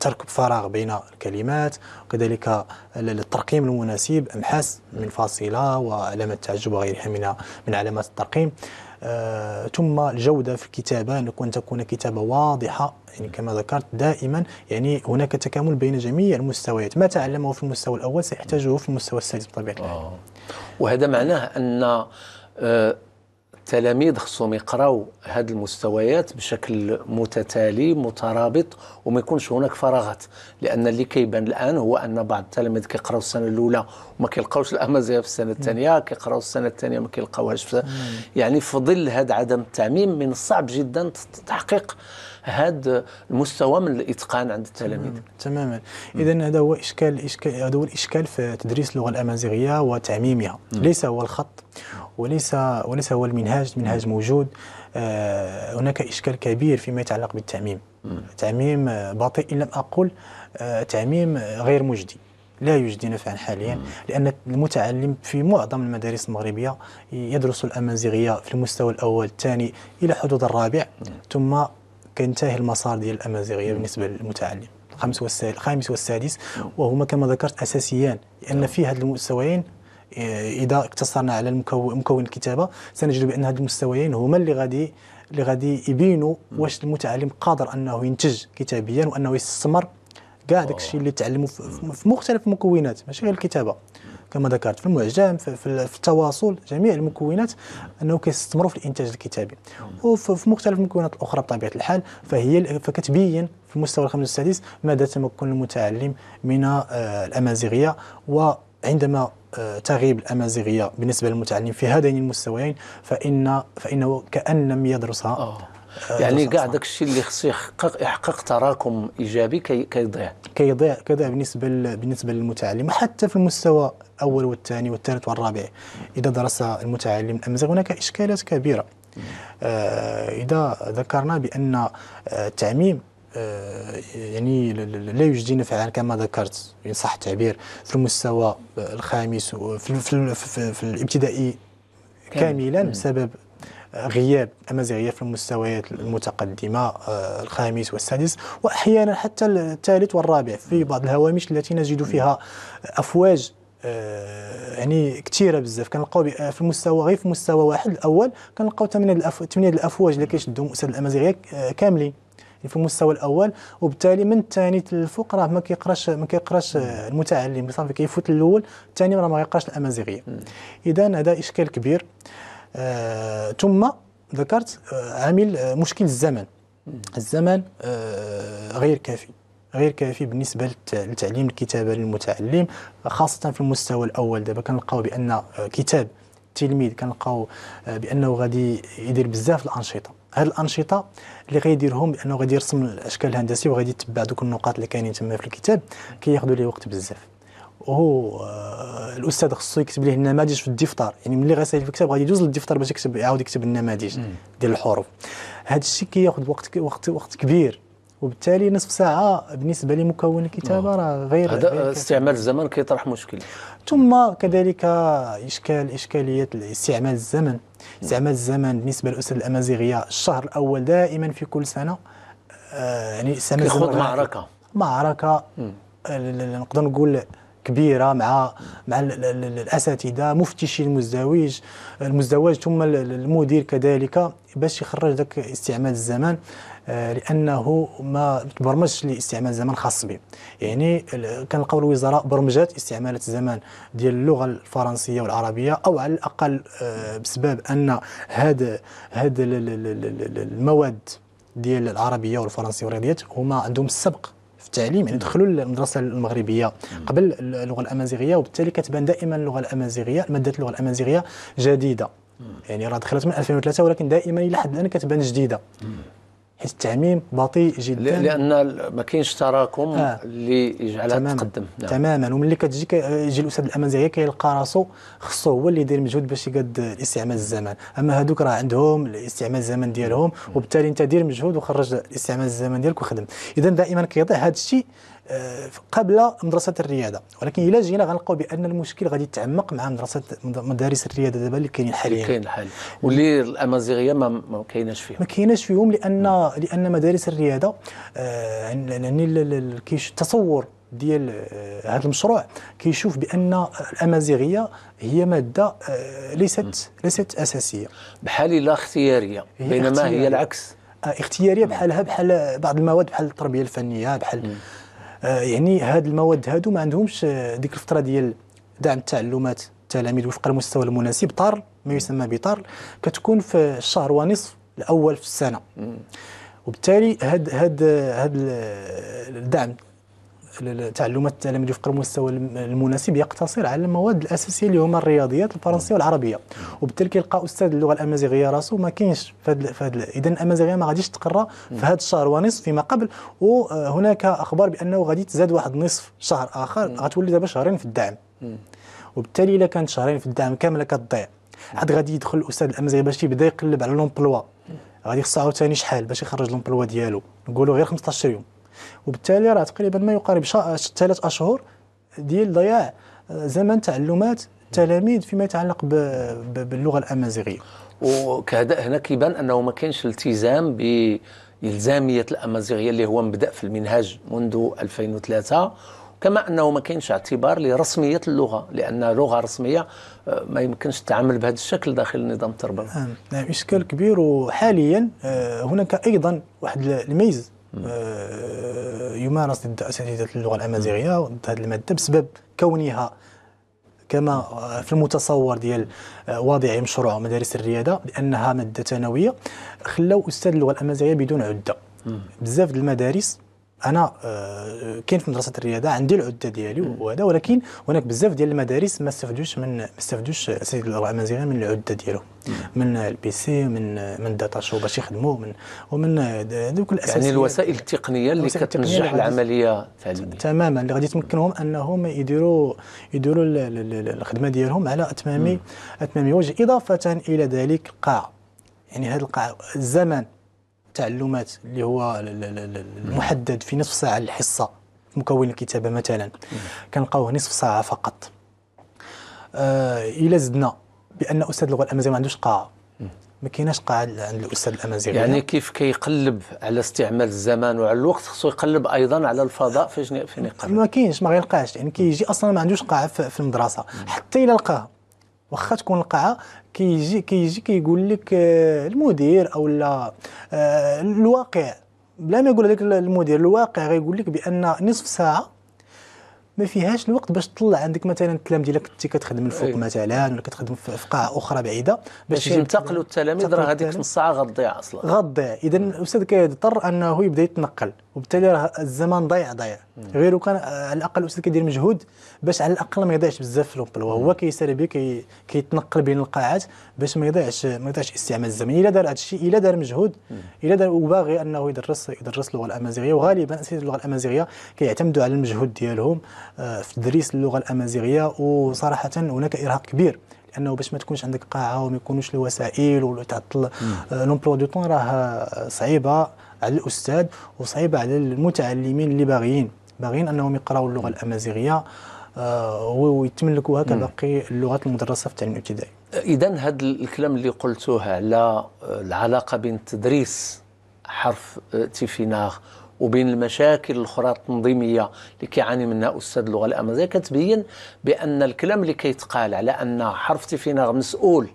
تركب فراغ بين الكلمات وكذلك الترقيم المناسب أمحاس من فاصلة وعلامة تعجب وغيرها من من علامات الترقيم آه، ثم الجوده في الكتابه ان تكون كتابه واضحه يعني كما ذكرت دائما يعني هناك تكامل بين جميع المستويات ما تعلمه في المستوى الاول سيحتاجه في المستوى السادس بطبيعه الحال آه.
وهذا معناه ان آه، التلاميذ خصهم يقراو هذه المستويات بشكل متتالي مترابط وما يكونش هناك فراغات لان اللي كيبان الان هو ان بعض التلاميذ كيقراو السنه الاولى وما كيلقاوش الامازيغ في السنه الثانيه كيقراو السنه الثانيه ما كيلقاوهاش يعني في ظل هذا عدم التعميم من الصعب جدا تحقيق هذا المستوى من الاتقان عند التلاميذ
تماما اذا هذا هو اشكال هذا هو الاشكال في تدريس اللغه الامازيغيه وتعميمها مم. ليس هو الخط وليس وليس هو المنهاج المنهاج موجود آه، هناك اشكال كبير فيما يتعلق بالتعميم مم. تعميم بطيء ان لم اقل آه، تعميم غير مجدي لا يجدي نفعا حاليا مم. لان المتعلم في معظم المدارس المغربيه يدرس الامازيغيه في المستوى الاول الثاني الى حدود الرابع مم. ثم كينتهي المسار ديال الامازيغيه بالنسبه للمتعلم الخامس والسادس الخامس والسادس وهما كما ذكرت اساسيان لان نعم. في هذ المستويين إيه، اذا اقتصرنا على مكون الكتابه سنجد بان هذ المستويين هما اللي غادي اللي غادي يبينوا واش المتعلم قادر انه ينتج كتابيا وانه يستثمر كاع داك الشيء اللي تعلمه في مختلف المكونات ماشي غير الكتابه كما ذكرت في المعجم في التواصل جميع المكونات انه كيستثمروا في الانتاج الكتابي وفي مختلف المكونات الاخرى بطبيعه الحال فهي فكتبين في المستوى الخامس والسادس مدى تمكن المتعلم من آه، الامازيغيه وعندما آه، تغيب الامازيغيه بالنسبه للمتعلم في هذين المستويين فان فانه كان لم يدرسها آه.
يعني كاع داك الشيء اللي خصو يحقق يحقق تراكم ايجابي
كي كيضيع كيضيع كذا بالنسبه بالنسبه للمتعلم حتى في المستوى الاول والثاني والثالث والرابع اذا درس المتعلم الامزغ هناك اشكالات كبيره آه، اذا ذكرنا بان آه، التعميم آه، يعني لا يجدي نفعا كما ذكرت ان يعني صح التعبير في المستوى الخامس في, في, في الابتدائي كاملا بسبب غياب امازيغيه في المستويات المتقدمة آه، الخامس والسادس وأحيانا حتى الثالث والرابع في بعض الهوامش التي نجد فيها أفواج آه، يعني كثيره بزاف كنلقاو في المستوى غير في مستوى واحد الاول كنلقاو ثمانيه الأف... ثمانيه الافواج اللي كيشدوا مؤسسه الامازيغيه آه، كاملين يعني في المستوى الاول وبالتالي من الثاني للفوق راه ما كيقراش ما كيقراش المتعلم صافي كيفوت الاول الثاني راه ما كيقراش الامازيغيه اذا هذا اشكال كبير آه، ثم ذكرت آه، عامل آه، مشكل الزمن الزمن غير كافي غير كافي بالنسبه لتعليم الكتابه للمتعلم خاصه في المستوى الاول دابا كنلقاو بان كتاب التلميذ كنلقاو بانه غادي يدير بزاف الانشطه هاد الانشطه اللي غيديرهم بانه غادي يرسم الاشكال الهندسيه وغادي يتبع دوك النقاط اللي كاينين تما في الكتاب كياخذوا كي ليه وقت بزاف هو آه، الاستاذ خصو يكتب ليه النماذج في الدفتر يعني ملي غيسالي في الكتاب غادي يدوز للدفتر باش يكتب يعاود يكتب النماذج ديال الحروف هذا الشيء كياخذ وقت وقت وقت كبير وبالتالي نصف ساعه بالنسبه لمكون الكتابه راه غير هذا
استعمال الزمن كيطرح مشكل
ثم كذلك اشكال اشكاليه استعمال الزمن استعمال الزمن بالنسبه للاسر الامازيغيه الشهر الاول دائما في كل سنه آه يعني استعمال الزمن معركه معركه نقدر نقول كبيره مع مع الاساتذه مفتشي المزدوج المزدوج ثم المدير كذلك باش يخرج ذاك استعمال الزمان آه، لانه ما تبرمجش لاستعمال الزمان خاص به يعني كنلقاو الوزراء برمجات استعمالات الزمان ديال اللغه الفرنسيه والعربيه او على الاقل آه، بسبب ان هذا هذا المواد ديال العربيه والفرنسيه والرياضيات هما عندهم السبق التعليم يعني دخلوا المدرسه المغربيه قبل اللغه الامازيغيه وبالتالي كتبان دائما اللغه الامازيغيه ماده اللغه الامازيغيه جديده يعني راه دخلت من 2003 ولكن دائما الى حد الان كتبان جديده حيث التعميم بطيء جدا لان ما كاينش
تراكم آه. اللي يجعلها تماماً. تقدم نعم.
تماما وملي كتجي يجي الاستاذ الامازيغي كيلقى راسو خصو هو اللي يدير مجهود باش يقاد الاستعمال الزمان اما هذوك راه عندهم الاستعمال الزمن ديالهم وبالتالي انت دير مجهود وخرج الاستعمال الزمن ديالك وخدم اذا دائما كيضيع هذا الشيء قبل مدرسه الرياضه ولكن الا جينا غنلقاو بان المشكل غادي يتعمق مع مدرسه مدارس الرياضه دابا اللي كاينين حاليا كاين
حاليا واللي الامازيغيه ما كايناش فيهم ما
كايناش فيهم لان لان مدارس الرياضه آه، يعني, يعني التصور ديال آه، هذا المشروع كيشوف بان الامازيغيه هي ماده آه، ليست ليست اساسيه
بحال لا اختياريه بينما هي
العكس اختياريه بحالها بحال بعض المواد بحال التربيه الفنيه بحال آه، يعني هاد المواد هادو ما عندهمش آه، ديك الفتره ديال دعم التعلمات التلاميذ وفق المستوى المناسب طار ما يسمى بطار كتكون في الشهر ونصف الاول في السنه وبالتالي هاد هاد هاد الدعم تعلمات التلاميذ يفقدوا المستوى المناسب يقتصر على المواد الاساسيه اللي هما الرياضيات الفرنسيه والعربيه وبالتالي كيلقى استاذ اللغه الامازيغيه راسو ما كاينش فهاد اذا الامازيغيه ما غاديش تقرا في هذا الشهر ونصف فيما قبل وهناك آه، اخبار بانه غادي تزاد واحد نصف شهر اخر غتولي دابا شهرين في الدعم وبالتالي الا كانت شهرين في الدعم كامله كتضيع عاد غادي يدخل الاستاذ الامازيغي باش يبدا يقلب على لومبلوا غادي خصو عاوتاني شحال باش يخرج لومبلوا ديالو نقولوا غير 15 يوم وبالتالي راه تقريبا ما يقارب ثلاث اشهر ديال ضياع آه، زمن تعلمات التلاميذ فيما يتعلق باللغه الامازيغيه
وكهذا هنا كيبان انه ما كاينش التزام بالزاميه الامازيغيه اللي هو مبدا في المنهج منذ 2003 كما انه ما كاينش اعتبار لرسميه اللغه لان لغه رسميه آه، ما يمكنش التعامل بهذا الشكل داخل النظام التربوي آه،
نعم اشكال كبير وحاليا هناك ايضا واحد الميز آه، يمارس ضد اساتذه اللغه الامازيغيه ضد هذه الماده بسبب كونها كما في المتصور ديال آه، واضعي مشروع مدارس الرياضه لانها ماده ثانويه خلاو استاذ اللغه الامازيغيه بدون عده بزاف د المدارس انا آه، كاين في مدرسه الرياضه عندي العده ديالي وهذا ولكن هناك بزاف ديال المدارس ما استفدوش من ما استفدوش السيد الامازيغي من العده ديالهم من البي سي من من داتا شو باش يخدموا من ومن آه، دوك الاساسيات يعني الوسائل
التقنيه اللي كتنجح العمليه التعليميه
تماما اللي غادي تمكنهم انهم يديروا يديروا الخدمه ديالهم على اتمام اتمام وجه اضافه الى ذلك القاعه يعني هذه القاعه الزمن التعلمات اللي هو المحدد في نصف ساعه الحصه في مكون الكتابه مثلا كنلقاوه نصف ساعه فقط آه زدنا بان استاذ اللغه الامازيغيه ما عندوش قاعه ما كايناش قاعه عند الاستاذ الامازيغي يعني
كيف كيقلب على استعمال الزمان وعلى الوقت خصو يقلب ايضا على الفضاء فاش فين يقلب
ما كاينش ما غيلقاش يعني كيجي اصلا ما عندوش قاعه في المدرسه حتى الى لقاها واخا تكون القاعه كيجي كيجي كيقول لك آه، المدير او لا آه، الواقع بلا ما يقول لك المدير الواقع غيقول لك بان نصف ساعه ما فيهاش الوقت باش تطلع عندك مثلا التلام ديالك كنت كتخدم الفوق إيه. مثلا ولا كتخدم في قاعه اخرى بعيده باش ينتقلوا
التلاميذ راه هذيك نص ساعه غتضيع اصلا
غتضيع اذا الاستاذ إيه. كيضطر انه يبدا يتنقل وبالتالي راه الزمان ضايع ضايع غير وكان على الاقل الاستاذ كيدير مجهود باش على الاقل ما يضيعش بزاف في الومبل وهو كيسالي بيه كي كيتنقل بين القاعات باش ما يضيعش ما يضيعش الاستعمال الزمني الا دار هذا الشيء الا دار مجهود الا دار وباغي انه يدرس يدرس اللغه الامازيغيه وغالبا اساتذه اللغه الامازيغيه كيعتمدوا على المجهود ديالهم آه، في تدريس اللغه الامازيغيه وصراحه هناك ارهاق كبير لانه باش ما تكونش عندك قاعه وما يكونوش الوسائل وتعطل آه، لومبلو دو طون راه صعيبه على الاستاذ وصعيبه على المتعلمين اللي باغيين باغيين انهم يقراوا اللغه الامازيغيه آه، ويتملكوها كباقي اللغات المدرسه في التعليم الابتدائي.
اذا هذا الكلام اللي قلتوه على العلاقه بين تدريس حرف تيفيناغ وبين المشاكل الأخرى التنظيمية اللي كيعاني منها أستاذ اللغة الأمازيغية كتبين بأن الكلام اللي كيتقال على أن حرف تيفيناغ مسؤول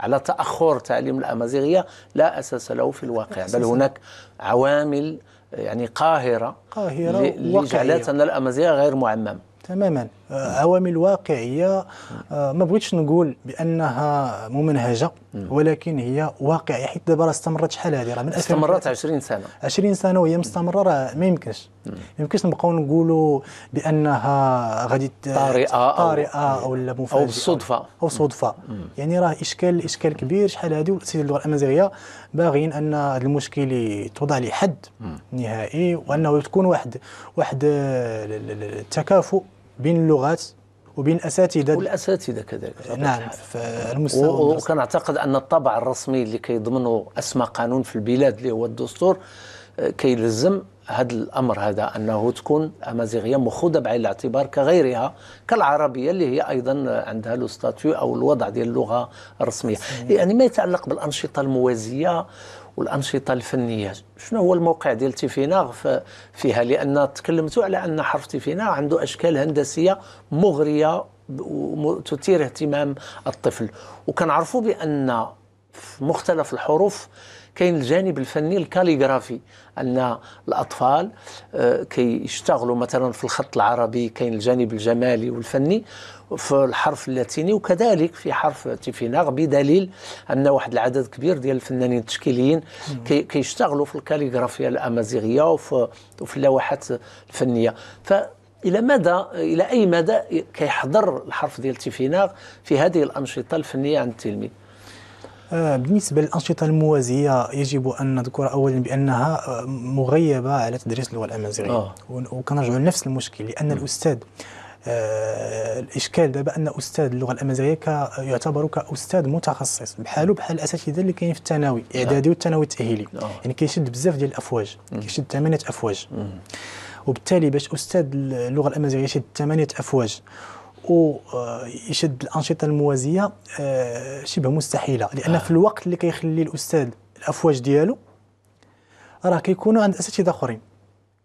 على تأخر تعليم الأمازيغية لا أساس له في الواقع بل هناك عوامل يعني قاهرة
قاهرة اللي جعلت
أن الأمازيغية غير معمم
تماما آه، عوامل واقعيه آه، ما بغيتش نقول بانها ممنهجه ولكن هي واقعيه حيت دابا راه استمرت شحال هذه راه من استمرت 20 سنه 20 سنه وهي مستمره راه ما يمكنش ما يمكنش نبقاو نقولوا بانها غادي طارئه طارئه او ولا مفاجئه او بالصدفه او صدفه يعني راه اشكال اشكال كبير شحال هذه والسيد اللغه الامازيغيه باغيين ان هذا المشكل توضع لحد حد نهائي وانه تكون واحد واحد التكافؤ بين اللغات وبين الاساتذه والاساتذه كذلك نعم فالمستوى
وكنعتقد ان الطابع الرسمي اللي كيضمنوا اسمى قانون في البلاد اللي هو الدستور آه، كيلزم هذا الامر هذا انه تكون امازيغيه مخوده بعين الاعتبار كغيرها كالعربيه اللي هي ايضا عندها لو ستاتيو او الوضع ديال اللغه الرسميه يعني ما يتعلق بالانشطه الموازيه والانشطه الفنيه شنو هو الموقع ديال تيفيناغ فيها لان تكلمتوا على ان حرف تيفيناغ عنده اشكال هندسيه مغريه وتثير اهتمام الطفل وكنعرفوا بان في مختلف الحروف كاين الجانب الفني الكاليغرافي ان الاطفال آه، كيشتغلوا مثلا في الخط العربي كاين الجانب الجمالي والفني في الحرف اللاتيني وكذلك في حرف تيفيناغ بدليل ان واحد العدد كبير ديال الفنانين التشكيليين كيشتغلوا في الكاليغرافيا الامازيغيه وفي, اللوحات الفنيه ف الى مدى الى اي مدى كيحضر الحرف ديال تيفيناغ في هذه الانشطه الفنيه عند التلميذ
آه، بالنسبة للأنشطة الموازية يجب أن نذكر أولا بأنها آه، مغيبة على تدريس اللغة الأمازيغية آه. وكنرجع لنفس المشكل لأن الأستاذ آه، الاشكال دابا ان استاذ اللغه الامازيغيه يعتبر كاستاذ متخصص بحاله بحال الاساتذه اللي كاينين في الثانوي الاعدادي والثانوي التاهيلي يعني كيشد بزاف ديال الافواج كيشد ثمانيه افواج وبالتالي باش استاذ اللغه الامازيغيه يشد ثمانيه افواج ويشد آه، الانشطه الموازيه آه، شبه مستحيله لان آه. في الوقت اللي كيخلي الاستاذ الافواج ديالو راه كيكونوا عند اساتذه اخرين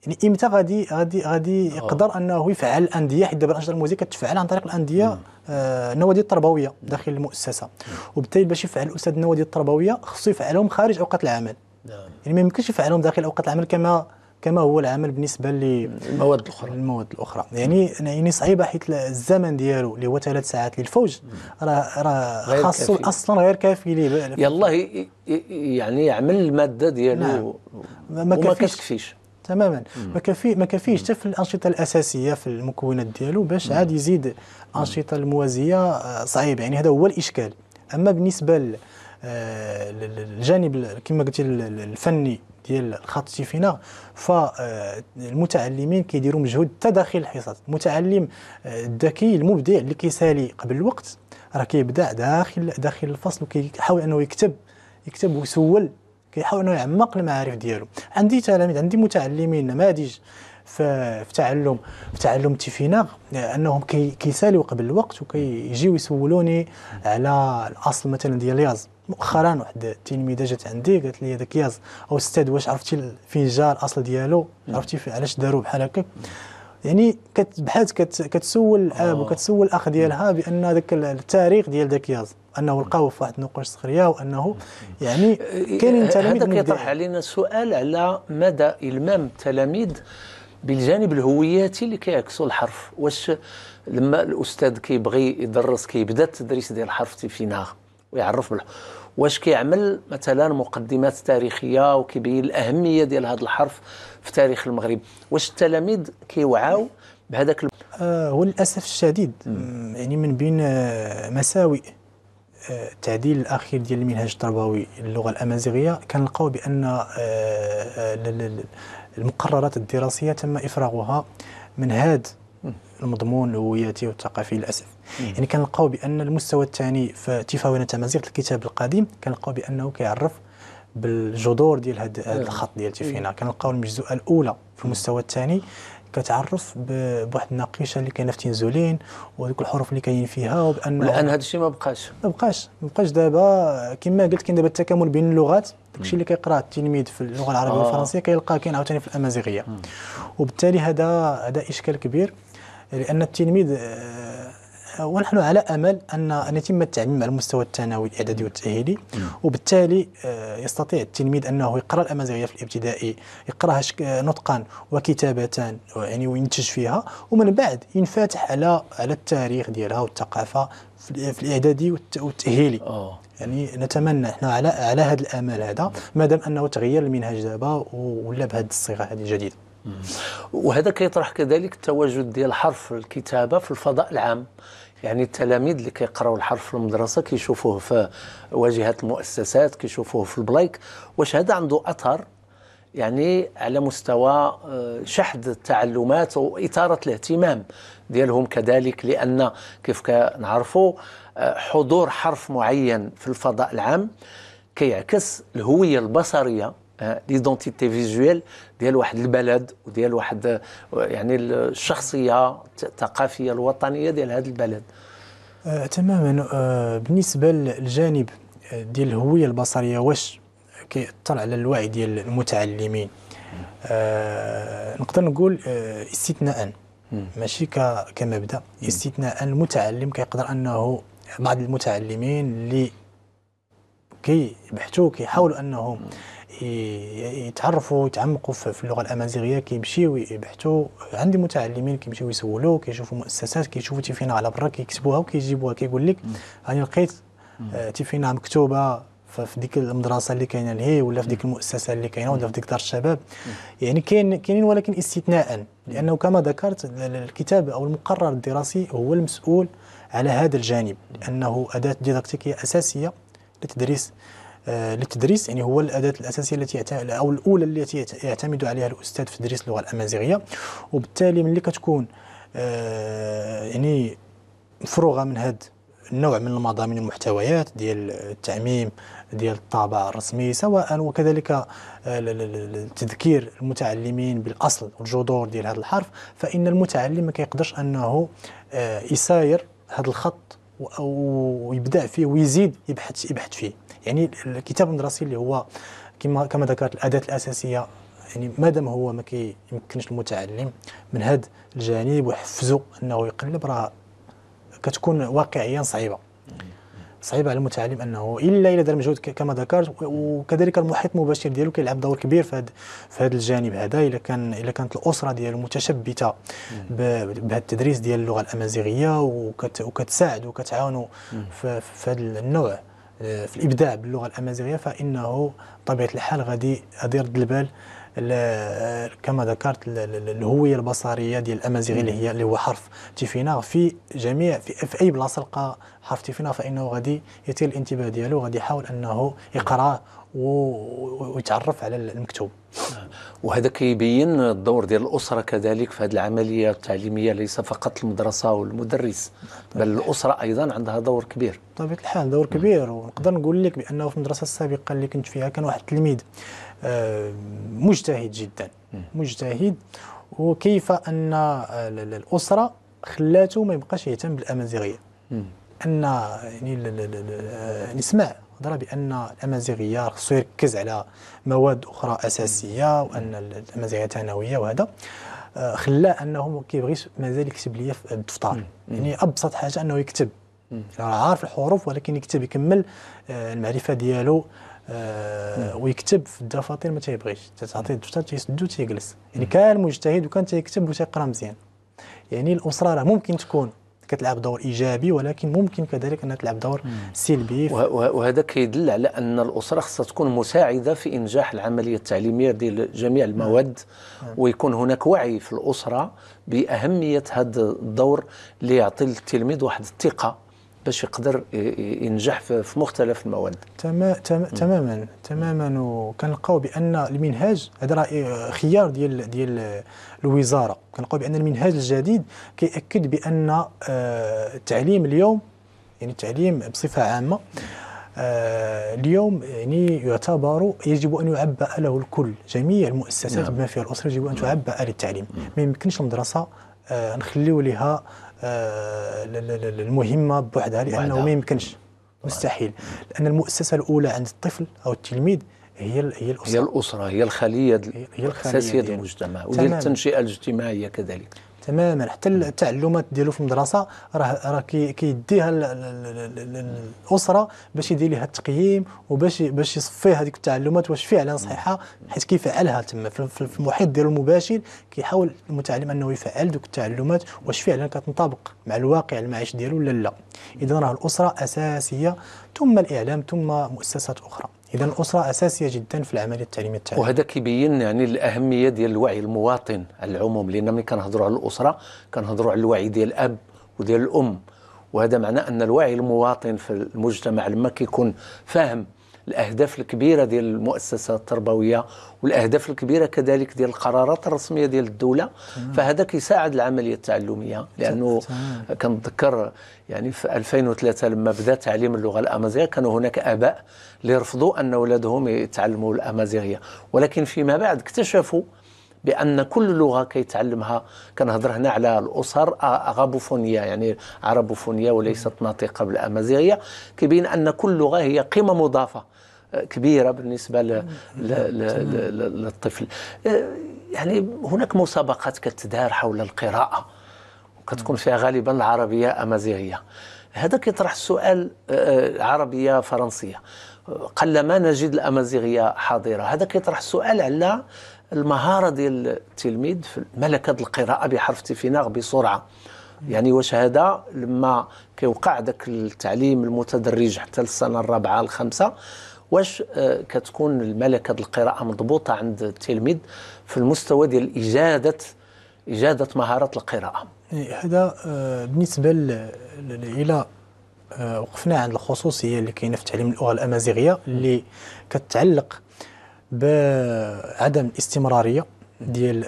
يعني امتى غادي غادي غادي يقدر انه يفعل الانديه حيت دابا الانشطه الموازيه كتفعل عن طريق الانديه آه النوادي التربويه داخل المؤسسه وبالتالي باش يفعل الاستاذ النوادي التربويه خصو يفعلهم خارج اوقات العمل نعم. يعني ما يمكنش يفعلهم داخل اوقات العمل كما كما هو العمل بالنسبه للمواد الاخرى المواد الاخرى يعني يعني صعيبه حيت الزمن ديالو اللي هو ثلاث ساعات للفوج راه راه خاصو اصلا غير كافي ليه
يلاه يعني يعمل الماده ديالو نعم. ما كافيش.
تماما ما كافي ما كافيش حتى في الانشطه الاساسيه في المكونات ديالو باش عاد يزيد انشطه الموازيه آه، صعيب يعني هذا هو الاشكال اما بالنسبه آه، الجانب كما قلتي الفني ديال الخط السفينه آه، فالمتعلمين كيديروا مجهود حتى داخل الحصص المتعلم آه، الذكي المبدع اللي كيسالي قبل الوقت راه كيبدع داخل داخل الفصل وكيحاول انه يكتب يكتب ويسول كيحاول انه يعمق المعارف ديالو عندي تلاميذ عندي متعلمين نماذج في تعلم في تعلم التفيناغ انهم كيساليو قبل الوقت وكيجيو يسولوني على الاصل مثلا ديال الياز مؤخرا واحد التلميذه جات عندي قالت لي هذاك ياز او استاذ واش عرفتي فين جا الاصل ديالو عرفتي علاش داروا بحال هكاك يعني كتبحث كت كتسول الاب آه. وكتسول الاخ ديالها بان ذاك التاريخ ديال ذاك ياز انه لقاوه في واحد النقوش صخريه وانه يعني إيه، كان إيه، تلاميذ هذا كيطرح علينا سؤال على
مدى المام التلاميذ بالجانب الهوياتي اللي كيعكسوا الحرف واش لما الاستاذ كيبغي يدرس كيبدا التدريس ديال الحرف تيفيناغ ويعرف بالحرف واش كيعمل مثلا مقدمات تاريخيه وكيبين الاهميه ديال هذا الحرف في تاريخ المغرب واش التلاميذ
كيوعاو بهذاك آه، هو للاسف الشديد يعني من بين آه، مساوئ آه، التعديل الاخير ديال المنهج التربوي للغه الامازيغيه كنلقاو بان المقررات الدراسيه تم افراغها من هذا المضمون الهوياتي والثقافي للاسف يعني كنلقاو بان المستوى الثاني في تفاونه تمازيغ الكتاب القديم كنلقاو بانه كيعرف بالجذور ديال هذا الخط ديال تيفينا كنلقاو المجزوءه الاولى في المستوى الثاني كتعرف بواحد النقيشه اللي كاينه في تنزولين وذوك الحروف اللي كاينين فيها وبان الان
هذا الشيء ما بقاش
ما بقاش ما بقاش دابا كما قلت كاين دابا التكامل بين اللغات داكشي اللي كيقراه التلميذ في اللغه العربيه آه. والفرنسيه كيلقاه كاين عاوتاني في الامازيغيه وبالتالي هذا هذا اشكال كبير لان التلميذ آه، ونحن على امل ان ان يتم التعميم على المستوى الثانوي الاعدادي والتاهيلي وبالتالي آه، يستطيع التلميذ انه يقرا الامازيغيه في الابتدائي يقراها آه، نطقا وكتابه يعني وينتج فيها ومن بعد ينفتح على على التاريخ ديالها والثقافه في الاعدادي والتاهيلي آه. يعني نتمنى احنا على على هذا الامل هذا ما دام انه تغير المنهج دابا ولا بهذه الصيغه هذه الجديده وهذا كيطرح
كذلك التواجد ديال حرف الكتابه في الفضاء العام يعني التلاميذ اللي كيقراو الحرف في المدرسه كيشوفوه في واجهه المؤسسات كيشوفوه في البلايك واش هذا عنده اثر يعني على مستوى آه، شحذ التعلمات واثاره الاهتمام ديالهم كذلك لان كيف كنعرفوا آه، حضور حرف معين في الفضاء العام كيعكس الهويه البصريه آه، ليدونتيتي فيزويل ديال واحد البلد وديال واحد يعني الشخصيه الثقافيه الوطنيه ديال هذا البلد
آه تماما آه بالنسبه للجانب آه، ديال الهويه البصريه واش كيأثر على الوعي ديال المتعلمين آه نقدر نقول آه استثناء ماشي كمبدا استثناء المتعلم كيقدر انه بعض المتعلمين اللي كيبحثوا كيحاولوا انهم يتعرفوا يتعمقوا في اللغه الامازيغيه كيمشيو يبحثوا عندي متعلمين كيمشيو يسولوا كيشوفوا مؤسسات كيشوفوا تيفينا على برا كيكتبوها وكيجيبوها كيقول لك انا لقيت آه، تيفينا مكتوبه في ديك المدرسه اللي كاينه لهي ولا في ديك المؤسسه اللي كاينه ولا في ديك دار الشباب يعني كاين كاينين ولكن استثناء لانه كما ذكرت الكتاب او المقرر الدراسي هو المسؤول على هذا الجانب لانه اداه ديداكتيكيه اساسيه لتدريس آه، للتدريس يعني هو الاداه الاساسيه التي او الاولى التي يعتمد عليها الاستاذ في تدريس اللغه الامازيغيه وبالتالي ملي كتكون آه، يعني مفروغه من هذا النوع من المضامين المحتويات ديال التعميم ديال الطابع الرسمي سواء وكذلك آه، تذكير المتعلمين بالاصل والجذور ديال هذا الحرف فان المتعلم ما كيقدرش انه يساير هذا الخط ويبدا فيه ويزيد يبحث يبحث فيه يعني الكتاب المدرسي اللي هو كما كما ذكرت الاداه الاساسيه يعني مادام هو ما كيمكنش المتعلم من هذا الجانب وحفزه انه يقلب راه كتكون واقعيا صعيبه صعيب على المتعلم انه الا اذا دار مجهود كما ذكرت وكذلك المحيط المباشر ديالو كيلعب دور كبير في هذا في هذا الجانب هذا الا كان الا كانت الاسره ديالو متشبته بهذا التدريس ديال اللغه الامازيغيه وكتساعد وكتعاونوا في هذا النوع آه، في الابداع باللغه الامازيغيه فانه طبيعه الحال غادي غادي البال آه، كما ذكرت الهويه البصريه ديال الامازيغي اللي هي اللي هو حرف تيفينا في جميع في, في اي بلاصه لقى حرف تيفينا فانه غادي يثير الانتباه ديالو غادي يحاول انه يقرا ويتعرف على المكتوب آه.
وهذا كيبين الدور ديال الاسره كذلك في هذه العمليه التعليميه ليس فقط المدرسه والمدرس بل الاسره ايضا عندها دور كبير
بطبيعه الحال دور كبير ونقدر نقول لك بانه في المدرسه السابقه اللي كنت فيها كان واحد التلميذ آه، مجتهد جدا مجتهد وكيف ان الاسره خلاته ما يبقاش يهتم بالامازيغيه ان يعني آه، نسمع يعني المقدره بان الامازيغيه خصو يركز على مواد اخرى اساسيه وان الامازيغيه ثانويه وهذا خلاه انه ما كيبغيش مازال يكتب ليا في الدفتر يعني ابسط حاجه انه يكتب يعني راه عارف الحروف ولكن يكتب يكمل آه، المعرفه ديالو آه، ويكتب في الدفاتر ما تيبغيش تعطيه الدفتر تيسدو تيجلس يعني كان مجتهد وكان تيكتب وتيقرا مزيان يعني الاسره راه ممكن تكون كتلعب دور ايجابي ولكن ممكن كذلك انها تلعب دور سلبي
وهذا كيدل على ان الاسره خصها تكون مساعده في انجاح العمليه التعليميه ديال جميع نعم. المواد نعم. ويكون هناك وعي في الاسره باهميه هذا الدور اللي يعطي للتلميذ واحد الثقه باش يقدر ينجح في مختلف المواد
تمام تماما تماما وكنلقاو بان المنهاج هذا راه خيار ديال ديال الوزاره كنلقاو بان المنهاج الجديد كيأكد بان آه، التعليم اليوم يعني التعليم بصفه عامه آه، اليوم يعني يعتبر يجب ان يعبأ له الكل جميع المؤسسات نعم. بما فيها الاسره يجب ان نعم. تعبأ للتعليم ما يمكنش المدرسه آه، نخليو لها آه، المهمه بوحدها لانه ما يمكنش مستحيل لان المؤسسه الاولى عند الطفل او التلميذ هي هي الاسره هي
الاسره هي الخليه هي الخليه الاساسيه المجتمع وهي التنشئه الاجتماعيه كذلك
تماما حتى التعلمات ديالو في المدرسه راه راه كيديها الاسره باش يدير لها التقييم وباش باش يصفي هذيك التعلمات واش فعلا صحيحه حيت كيفعلها تما في المحيط ديالو المباشر كيحاول المتعلم انه يفعل دوك التعلمات واش فعلا كتنطبق مع الواقع المعيش ديالو ولا لا اذا راه الاسره اساسيه ثم الاعلام ثم مؤسسات اخرى اذا الاسره اساسيه جدا في العمليه التعليميه التعليميه
وهذا كيبين يعني الاهميه ديال الوعي المواطن على العموم لان ملي كنهضروا على الاسره كنهضروا على الوعي ديال الاب وديال الام وهذا معناه ان الوعي المواطن في المجتمع لما كيكون فاهم الاهداف الكبيره ديال المؤسسه التربويه والاهداف الكبيره كذلك ديال القرارات الرسميه ديال الدوله فهذا كيساعد العمليه التعلميه لانه كنتذكر يعني في 2003 لما بدا تعليم اللغه الامازيغيه كانوا هناك اباء اللي رفضوا ان اولادهم يتعلموا الامازيغيه ولكن فيما بعد اكتشفوا بان كل لغه كيتعلمها كنهضر هنا على الاسر اغابوفونيه يعني عربوفونيه وليست ناطقه بالامازيغيه كيبين ان كل لغه هي قيمه مضافه كبيرة بالنسبة للطفل آه، يعني هناك مسابقات كتدار حول القراءة وكتكون فيها غالبا العربية أمازيغية هذا كيطرح السؤال آه، آه، عربية فرنسية قلما نجد الأمازيغية حاضرة هذا كيطرح السؤال على المهارة ديال التلميذ في ملكة القراءة بحرف تيفيناغ بسرعة يعني واش هذا لما كيوقع ذاك التعليم المتدرج حتى للسنه الرابعه الخامسه واش آه، كتكون الملكه القراءه مضبوطه عند التلميذ في المستوى ديال اجاده اجاده مهاره القراءه
هذا آه، بالنسبه إلى آه، وقفنا عند الخصوصيه اللي كاينه في تعليم اللغه الامازيغيه اللي كتعلق بعدم الاستمراريه ديال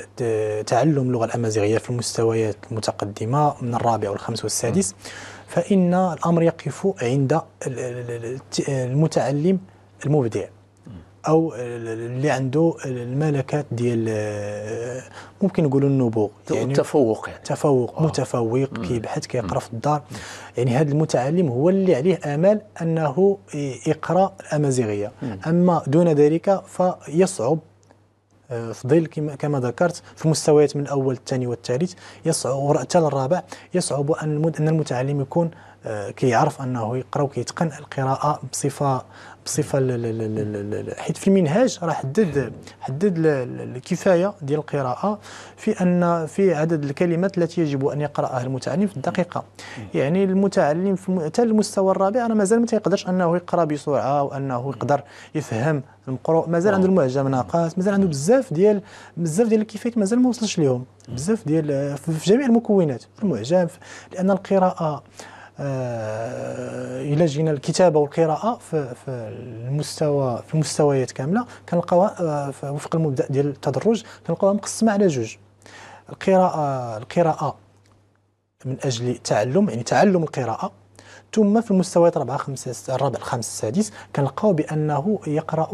تعلم اللغه الامازيغيه في المستويات المتقدمه من الرابع والخامس والسادس فان الامر يقف عند المتعلم المبدع او اللي عنده الملكات ديال ممكن نقولوا النبوغ يعني التفوق يعني تفوق أوه. متفوق كيبحث كيقرا في الدار يعني هذا المتعلم هو اللي عليه امال انه يقرا الامازيغيه مم. اما دون ذلك فيصعب آه، في ظل كما ذكرت في مستويات من الاول الثاني والثالث يصعب حتى الرابع يصعب ان المتعلم يكون آه، كيعرف انه يقرا وكيتقن القراءه بصفه بصفه حيت في المنهاج راه حدد حدد الكفايه ديال القراءه في ان في عدد الكلمات التي يجب ان يقراها المتعلم في الدقيقه يعني المتعلم حتى المستوى الرابع راه مازال ما تيقدرش انه يقرا بسرعه وانه يقدر يفهم المقروء مازال عنده المعجم ناقص مازال عنده بزاف ديال بزاف ديال الكيفيات مازال ما وصلش لهم بزاف ديال في جميع المكونات في المعجم لان القراءه آه، الى جينا الكتابه والقراءه في في المستوى في المستويات كامله كنلقاوها آه، وفق المبدا ديال التدرج كنلقاوها مقسمه على جوج القراءه القراءه من اجل التعلم يعني تعلم القراءه ثم في المستويات 4 5 الرابع الخامس السادس كنلقاو بانه يقرا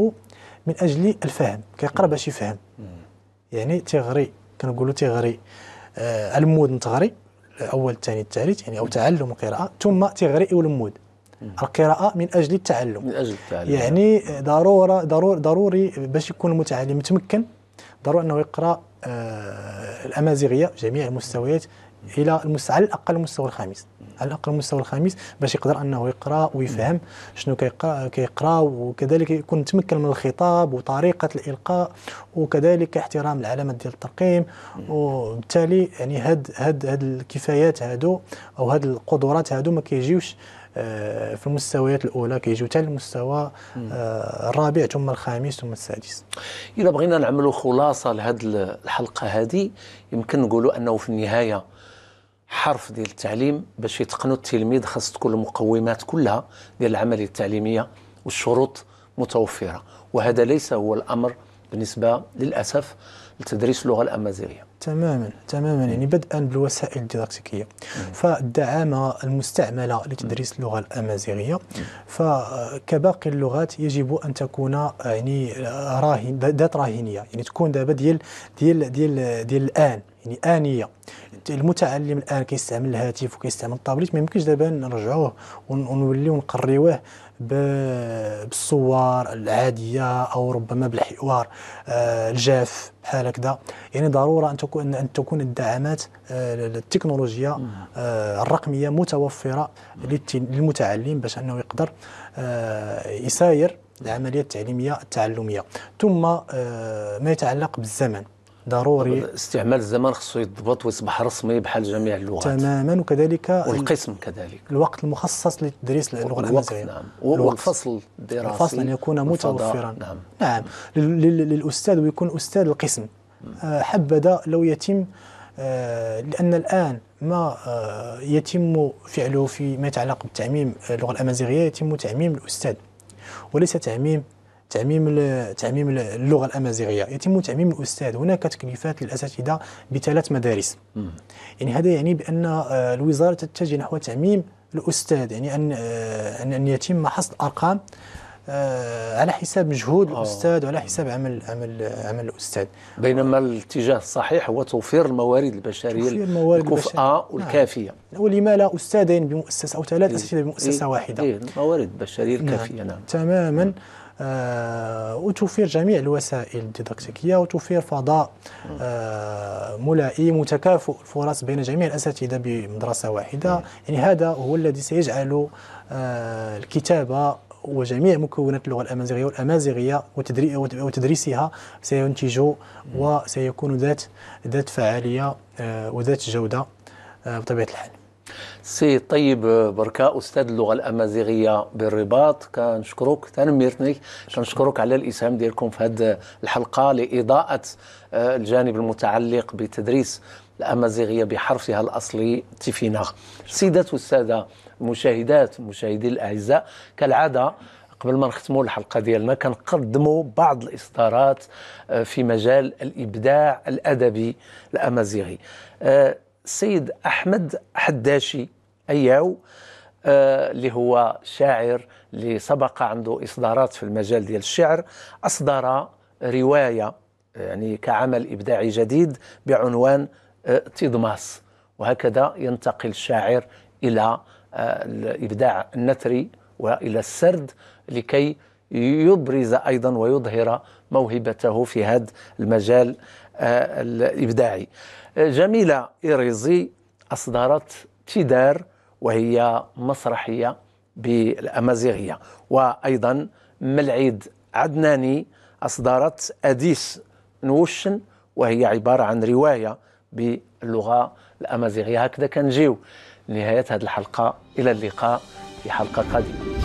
من اجل الفهم كيقرا باش يفهم يعني آه، تغري كنقولوا تغري آه المود نتغري الاول الثاني الثالث يعني او تعلم القراءه ثم تغريء ولمود القراءه من اجل التعلم من
اجل التعلم يعني
ضروره ضرور ضروري باش يكون المتعلم متمكن ضروري انه يقرا آه الامازيغيه جميع المستويات الى على الاقل المستوى الخامس على الاقل المستوى الخامس باش يقدر انه يقرا ويفهم شنو كيقرا كيقرا وكذلك يكون تمكن من الخطاب وطريقه الالقاء وكذلك احترام العلامات ديال الترقيم وبالتالي يعني هاد هاد هاد الكفايات هادو او هاد القدرات هادو ما كيجيوش آه، في المستويات الاولى كيجيو حتى المستوى آه، الرابع ثم الخامس ثم السادس
الا بغينا نعملوا خلاصه لهذه الحلقه هذه يمكن نقولوا انه في النهايه حرف ديال التعليم باش يتقنوا التلميذ خاص تكون المقومات كلها ديال العمليه التعليميه والشروط متوفره وهذا ليس هو الامر بالنسبه للاسف لتدريس اللغه الامازيغيه
تماما تماما يعني بدءا بالوسائل الديداكتيكيه فالدعامه المستعمله لتدريس اللغه الامازيغيه فكباقي اللغات يجب ان تكون يعني راهن ذات راهنيه يعني تكون دابا ديال ديال ديال ديال الان يعني انيه المتعلم الان كيستعمل الهاتف وكيستعمل الطابليت ما يمكنش دابا نرجعوه ونوليو نقريوه بالصور العاديه او ربما بالحوار آه، الجاف بحال هكذا يعني ضروره ان تكون ان تكون الدعامات آه، التكنولوجيا آه، الرقميه متوفره للمتعلم باش انه يقدر يساير العمليه التعليميه التعلميه ثم ما يتعلق بالزمن ضروري
استعمال الزمان خصو يضبط ويصبح رسمي بحال جميع اللغات تماما
وكذلك والقسم كذلك الوقت المخصص لتدريس اللغه الامازيغيه نعم الفصل الدراسي الفصل ان يكون متوفرا نعم نعم للاستاذ ويكون استاذ القسم آه، حبذا لو يتم آه، لان الان ما آه، يتم فعله فيما يتعلق بتعميم اللغه الامازيغيه يتم تعميم الاستاذ وليس تعميم تعميم تعميم اللغه الامازيغيه يتم تعميم الاستاذ هناك تكليفات للاساتذه بثلاث مدارس يعني هذا يعني بان آه، الوزاره تتجه نحو تعميم الاستاذ يعني ان آه، ان يتم حصد ارقام آه، على حساب مجهود أوه. الاستاذ وعلى حساب عمل
عمل عمل الاستاذ بينما الاتجاه الصحيح هو توفير الموارد البشريه توفير الموارد البشريه والكافيه
نعم. ولما لا استاذين بمؤسسه او ثلاث إيه. اساتذه بمؤسسه إيه. واحده
إيه. الموارد البشريه الكافيه نعم, نعم.
تماما نعم. آه، وتوفير جميع الوسائل الديداكتيكيه وتوفير فضاء آه، ملائم وتكافؤ الفرص بين جميع الاساتذه بمدرسه واحده يعني هذا هو الذي سيجعل آه، الكتابه وجميع مكونات اللغه الامازيغيه والامازيغيه وتدريسها سينتج وسيكون ذات ذات فعاليه وذات جوده بطبيعه الحال
سي طيب آه، بركاء استاذ اللغه الامازيغيه بالرباط كنشكرك تنميرتني كنشكرك على الاسهام ديالكم في هذه الحلقه لاضاءه آه، الجانب المتعلق بتدريس الامازيغيه بحرفها الاصلي تيفيناغ سيدات والساده المشاهدات مشاهدي الاعزاء كالعاده قبل ما نختموا الحلقه ديالنا كنقدموا بعض الاصدارات آه، في مجال الابداع الادبي الامازيغي السيد احمد حداشي أياو آه، اللي هو شاعر اللي سبق عنده إصدارات في المجال ديال الشعر أصدر رواية يعني كعمل إبداعي جديد بعنوان آه، تضماس وهكذا ينتقل الشاعر إلى آه، الإبداع النثري والى السرد لكي يبرز ايضا ويظهر موهبته في هذا المجال الابداعي. جميله ايريزي اصدرت تدار وهي مسرحية بالأمازيغية وأيضا ملعيد عدناني أصدرت أديس نوشن وهي عبارة عن رواية باللغة الأمازيغية هكذا كنجيو نهاية هذه الحلقة إلى اللقاء في حلقة قادمة